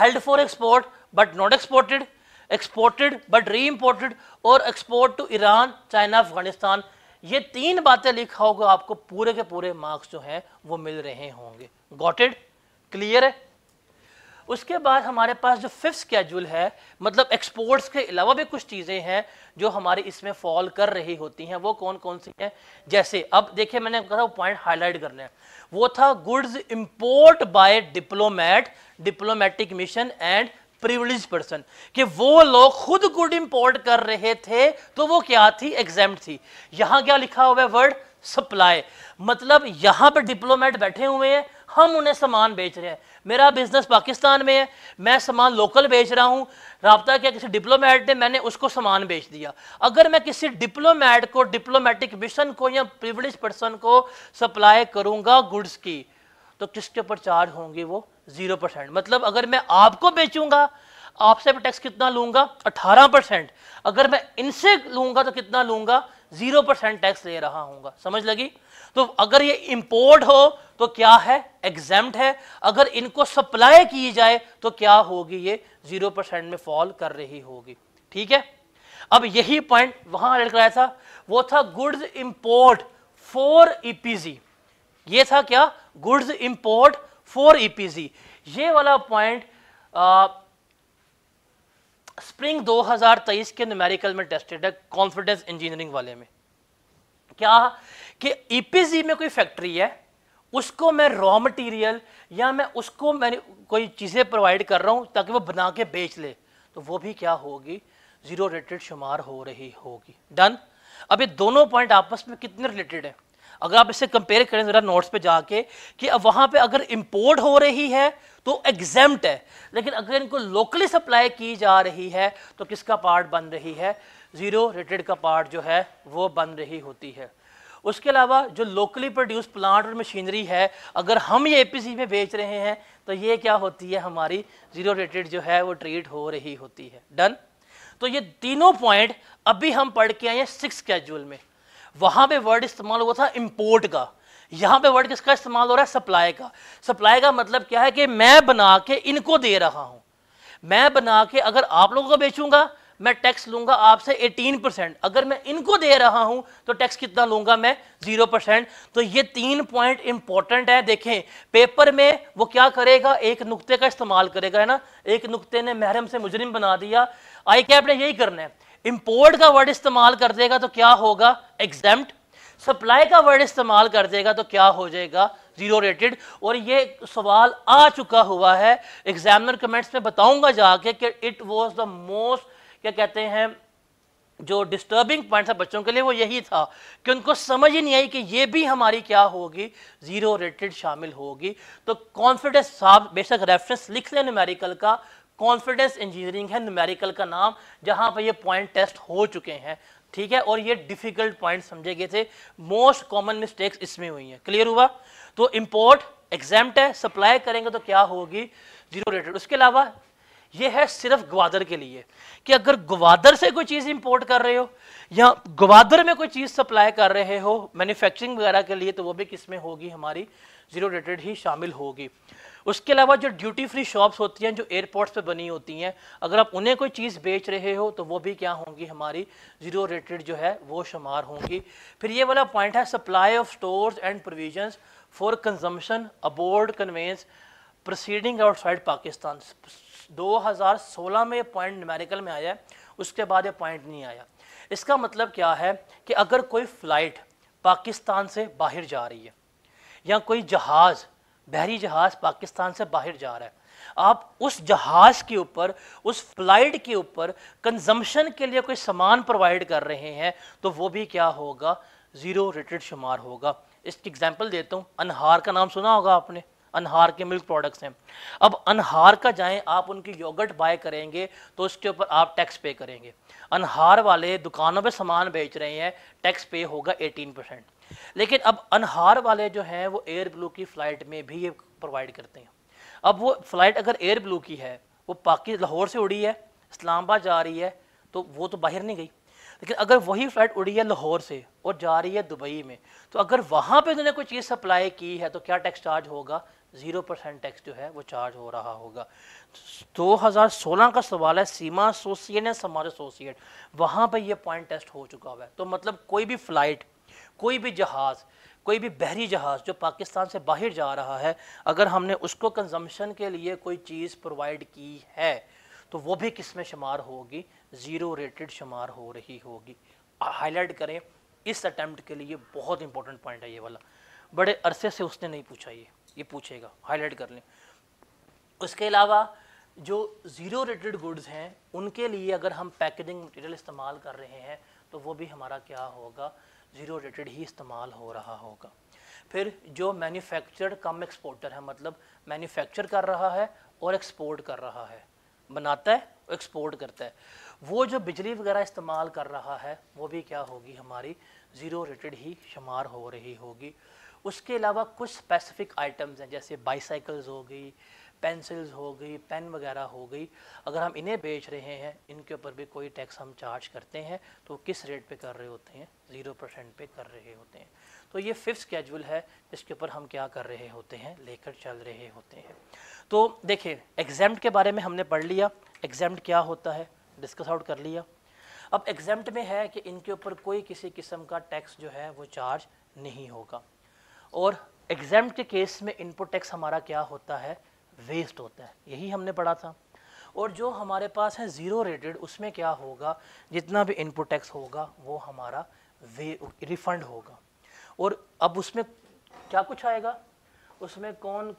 held for export but not exported exported but reimported और export to Iran China Afghanistan ये तीन बातें लिखा होगा आपको पूरे के पूरे मार्क्स जो हैं वो मिल रहे होंगे गॉटेड क्लियर है उसके बाद हमारे पास जो फिफ्थ स्केड्यूल है मतलब एक्सपोर्ट्स के अलावा भी कुछ चीज़ें हैं जो हमारे इसमें फॉल कर रही होती हैं वो कौन कौन सी हैं जैसे अब देखिए मैंने कहा पॉइंट हाईलाइट करना है वो था goods import by diplomat diplomatic mission and privilege person कि वो लोग खुद गुड इंपोर्ट कर रहे थे तो वो क्या थी एग्जाम थी यहाँ क्या लिखा हुआ है वर्ड सप्लाई मतलब यहाँ पर डिप्लोमेट बैठे हुए हैं हम उन्हें सामान बेच रहे हैं मेरा बिजनेस पाकिस्तान में है मैं सामान लोकल बेच रहा हूँ रबता किया किसी डिप्लोमेट ने मैंने उसको सामान बेच दिया अगर मैं किसी डिप्लोमेट को डिप्लोमेटिक मिशन को या प्रिवलिज पर्सन को सप्लाई करूँगा गुड्स की तो किसके ऊपर चार्ज होंगे वो जीरो परसेंट मतलब अगर मैं आपको बेचूंगा आपसे भी टैक्स कितना लूंगा अठारह परसेंट अगर मैं इनसे लूंगा तो कितना लूंगा जीरो परसेंट टैक्स ले रहा हूँ समझ लगी तो अगर ये इंपोर्ट हो तो क्या है एग्जाम्ड है अगर इनको सप्लाई की जाए तो क्या होगी ये जीरो परसेंट में फॉल कर रही होगी ठीक है अब यही पॉइंट वहां लिख रहा था वो था गुड्स इंपोर्ट फॉर ईपीजी ये था क्या गुड्स इंपोर्ट फॉर ईपीजी ये वाला पॉइंट स्प्रिंग 2023 के न्यूमेरिकल में टेस्टेड है कॉन्फिडेंस इंजीनियरिंग वाले में क्या कि ईपीजी e में कोई फैक्ट्री है उसको मैं रॉ मटेरियल या मैं उसको मैंने कोई चीज़ें प्रोवाइड कर रहा हूँ ताकि वो बना के बेच ले तो वो भी क्या होगी ज़ीरो रेटेड शुमार हो रही होगी डन अब ये दोनों पॉइंट आपस में कितने रिलेटेड हैं अगर आप इसे कंपेयर करें ज़रा नोट्स पे जाके कि अब वहाँ पे अगर इंपोर्ट हो रही है तो एग्जैम्ट है लेकिन अगर इनको लोकली सप्लाई की जा रही है तो किसका पार्ट बन रही है ज़ीरो रेटेड का पार्ट जो है वो बन रही होती है उसके अलावा जो लोकली प्रोड्यूस प्लांट और मशीनरी है अगर हम ये ए में बेच रहे हैं तो ये क्या होती है हमारी ज़ीरो रेटेड जो है वो ट्रीट हो रही होती है डन तो ये तीनों पॉइंट अभी हम पढ़ के आए हैं सिक्स कैजुअल में वहाँ पे वर्ड इस्तेमाल हुआ था इम्पोर्ट का यहाँ पे वर्ड किसका इस्तेमाल हो रहा है सप्लाई का सप्लाई का मतलब क्या है कि मैं बना के इनको दे रहा हूँ मैं बना के अगर आप लोगों को बेचूंगा मैं टैक्स लूंगा आपसे 18 परसेंट अगर मैं इनको दे रहा हूं तो टैक्स कितना लूंगा मैं जीरो परसेंट तो ये तीन पॉइंट इंपॉर्टेंट है देखें पेपर में वो क्या करेगा एक नुक्ते का इस्तेमाल करेगा है ना एक नुक्ते ने महरम से मुजरिम बना दिया आई कैप ने यही करना है इम्पोर्ट का वर्ड इस्तेमाल कर देगा तो क्या होगा एग्जाम्प्ट सप्लाई का वर्ड इस्तेमाल कर देगा तो क्या हो जाएगा जीरो रेटेड और ये सवाल आ चुका हुआ है एग्जामिनर कमेंट्स में बताऊंगा जाके कि इट वाज द मोस्ट क्या कहते हैं जो डिस्टर्बिंग पॉइंट था बच्चों के लिए वो यही था कि उनको समझ ही नहीं आई कि ये भी हमारी क्या होगी ज़ीरो रेटेड शामिल होगी तो कॉन्फिडेंस साहब बेशक रेफरेंस लिख लें न्यूमेरिकल का कॉन्फिडेंस इंजीनियरिंग है न्यूमेरिकल का नाम जहां पर ये पॉइंट टेस्ट हो चुके हैं ठीक है और ये डिफ़िकल्ट पॉइंट समझे गए थे मोस्ट कॉमन मिस्टेक्स इसमें हुई हैं क्लियर हुआ तो इम्पोर्ट एग्जाम है सप्लाई करेंगे तो क्या होगी जीरो रेटेड उसके अलावा ये है सिर्फ ग्वादर के लिए कि अगर ग्वादर से कोई चीज़ इंपोर्ट कर रहे हो या ग्वादर में कोई चीज़ सप्लाई कर रहे हो मैन्युफैक्चरिंग वगैरह के लिए तो वो भी किस में होगी हमारी ज़ीरो रेटेड ही शामिल होगी उसके अलावा जो ड्यूटी फ्री शॉप्स होती हैं जो एयरपोर्ट्स पे बनी होती हैं अगर आप उन्हें कोई चीज़ बेच रहे हो तो वो भी क्या होंगी हमारी ज़ीरो रेटेड जो है वो शुमार होंगी फिर ये वाला पॉइंट है supply of stores and provisions for consumption aboard conveyance proceeding outside Pakistan 2016 में पॉइंट न्यूमेरिकल में आया उसके बाद ये पॉइंट नहीं आया इसका मतलब क्या है कि अगर कोई फ़्लाइट पाकिस्तान से बाहर जा रही है या कोई जहाज़ बहरी जहाज़ पाकिस्तान से बाहर जा रहा है आप उस जहाज़ के ऊपर उस फ्लाइट के ऊपर कंजम्पशन के लिए कोई सामान प्रोवाइड कर रहे हैं तो वो भी क्या होगा ज़ीरो रेटेड शुमार होगा इसकी एग्जांपल देता हूँ अनहार का नाम सुना होगा आपने अनहार के मिल्क प्रोडक्ट्स हैं अब अनहार का जाएं आप उनकी योगर्ट बाय करेंगे तो उसके ऊपर आप टैक्स पे करेंगे अनहार वाले दुकानों पे सामान बेच रहे हैं टैक्स पे होगा 18 परसेंट लेकिन अब अनहार वाले जो हैं वो एयर ब्लू की फ़्लाइट में भी ये प्रोवाइड करते हैं अब वो फ़्लाइट अगर एयर ब्लू की है वो पाकि लाहौर से उड़ी है इस्लामाबाद जा रही है तो वो तो बाहर नहीं गई लेकिन अगर वही फ़्लाइट उड़ी है लाहौर से और जा रही है दुबई में तो अगर वहाँ पे उन्होंने कोई चीज़ सप्लाई की है तो क्या टैक्स चार्ज होगा ज़ीरो परसेंट टैक्स जो है वो चार्ज हो रहा होगा 2016 का सवाल है सीमा एसोसिएट या समाज एसोसिएट वहाँ पर यह पॉइंट टेस्ट हो चुका हुआ है तो मतलब कोई भी फ़्लाइट कोई भी जहाज़ कोई भी बहरी जहाज़ जो पाकिस्तान से बाहर जा रहा है अगर हमने उसको कंजम्पशन के लिए कोई चीज़ प्रोवाइड की है तो वो भी किस में शुमार होगी ज़ीरो रेटेड शुमार हो रही होगी हाईलाइट करें इस अटैम्प्ट के लिए बहुत इंपॉर्टेंट पॉइंट है ये वाला बड़े अरसे से उसने नहीं पूछा ये ये पूछेगा हाईलाइट कर लें उसके अलावा जो ज़ीरो रेटेड गुड्स हैं उनके लिए अगर हम पैकेजिंग मटेरियल इस्तेमाल कर रहे हैं तो वो भी हमारा क्या होगा ज़ीरो रेटेड ही इस्तेमाल हो रहा होगा फिर जो मैन्युफैक्चर्ड कम एक्सपोर्टर है मतलब मैन्युफैक्चर कर रहा है और एक्सपोर्ट कर रहा है बनाता है और एक्सपोर्ट करता है वो जो बिजली वगैरह इस्तेमाल कर रहा है वो भी क्या होगी हमारी ज़ीरो रेटेड ही शुमार हो रही होगी उसके अलावा कुछ स्पेसिफिक आइटम्स हैं जैसे बाईसाइकल्स हो गई पेंसिल्स हो गई पेन वगैरह हो गई अगर हम इन्हें बेच रहे हैं इनके ऊपर भी कोई टैक्स हम चार्ज करते हैं तो किस रेट पे कर रहे होते हैं ज़ीरो परसेंट पे कर रहे होते हैं तो ये फिफ्थ स्केजूल है जिसके ऊपर हम क्या कर रहे होते हैं लेकर चल रहे होते हैं तो देखिए एग्जाम के बारे में हमने पढ़ लिया एग्जाम क्या होता है डिस्कस आउट कर लिया अब एग्जाम में है कि इनके ऊपर कोई किसी किस्म का टैक्स जो है वो चार्ज नहीं होगा और एग्जाम के केस में इनपुट टैक्स हमारा क्या होता है वेस्ट होता है यही हमने पढ़ा था और जो हमारे पास है ज़ीरो रेटेड उसमें क्या होगा जितना भी इनपुट टैक्स होगा वो हमारा वे रिफ़ंड होगा और अब उसमें क्या कुछ आएगा उसमें कौन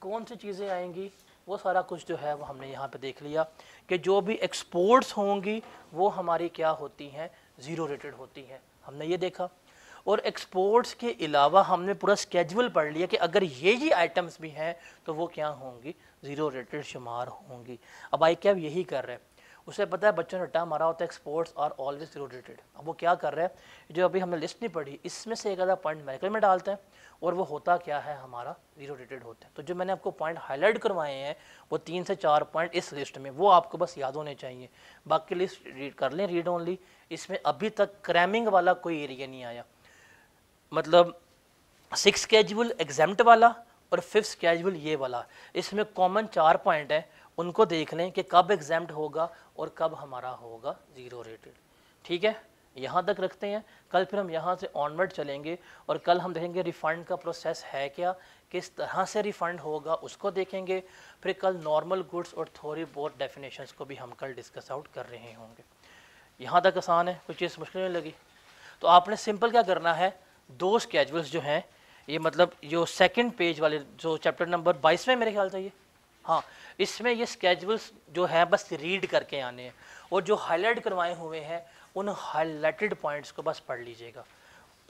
कौन सी चीज़ें आएंगी वो सारा कुछ जो है वो हमने यहाँ पे देख लिया कि जो भी एक्सपोर्ट्स होंगी वो हमारी क्या होती हैं ज़ीरो रेटेड होती हैं हमने ये देखा और एक्सपोर्ट्स के अलावा हमने पूरा स्केजुअल पढ़ लिया कि अगर ये ये आइटम्स भी हैं तो वो क्या होंगी ज़ीरो रेटेड शुमार होंगी अब आई कैब यही कर रहे हैं उसे पता है बच्चों ने टा मारा होता है exports are always zero rated अब वो क्या कर रहे हैं जो अभी हमने लिस्ट नहीं पढ़ी इसमें से एक आधा पॉइंट मेडिकल में डालते हैं और वो होता क्या है हमारा जीरो रेटेड होता है तो जो मैंने आपको पॉइंट हाईलाइट करवाए हैं वो तीन से चार पॉइंट इस लिस्ट में वो आपको बस याद होने चाहिए बाकी लिस्ट रीड कर लें रीड ओनली इसमें अभी तक क्रैमिंग वाला कोई एरिया नहीं आया मतलब सिक्स कैजुअल एग्जाम्ट वाला और फिफ्थ कैजुअल ये वाला इसमें कॉमन चार पॉइंट हैं उनको देख लें कि कब एग्जाम्ट होगा और कब हमारा होगा ज़ीरो रेटेड ठीक है यहाँ तक रखते हैं कल फिर हम यहाँ से ऑनवर्ड चलेंगे और कल हम देखेंगे रिफ़ंड का प्रोसेस है क्या किस तरह से रिफ़ंड होगा उसको देखेंगे फिर कल नॉर्मल गुड्स और थोड़ी बहुत डेफिनेशन को भी हम कल डिस्कस आउट कर रहे होंगे यहाँ तक आसान है कोई चीज़ मुश्किल नहीं लगी तो आपने सिंपल क्या करना है दो स्केजुल्स जो हैं ये मतलब जो सेकंड पेज वाले जो चैप्टर नंबर बाईस में मेरे ख्याल से ये हाँ इसमें ये स्केजुल्स जो हैं बस रीड करके आने हैं और जो हाईलाइट करवाए हुए हैं उन हाईलाइटेड पॉइंट्स को बस पढ़ लीजिएगा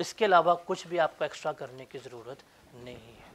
इसके अलावा कुछ भी आपको एक्स्ट्रा करने की ज़रूरत नहीं है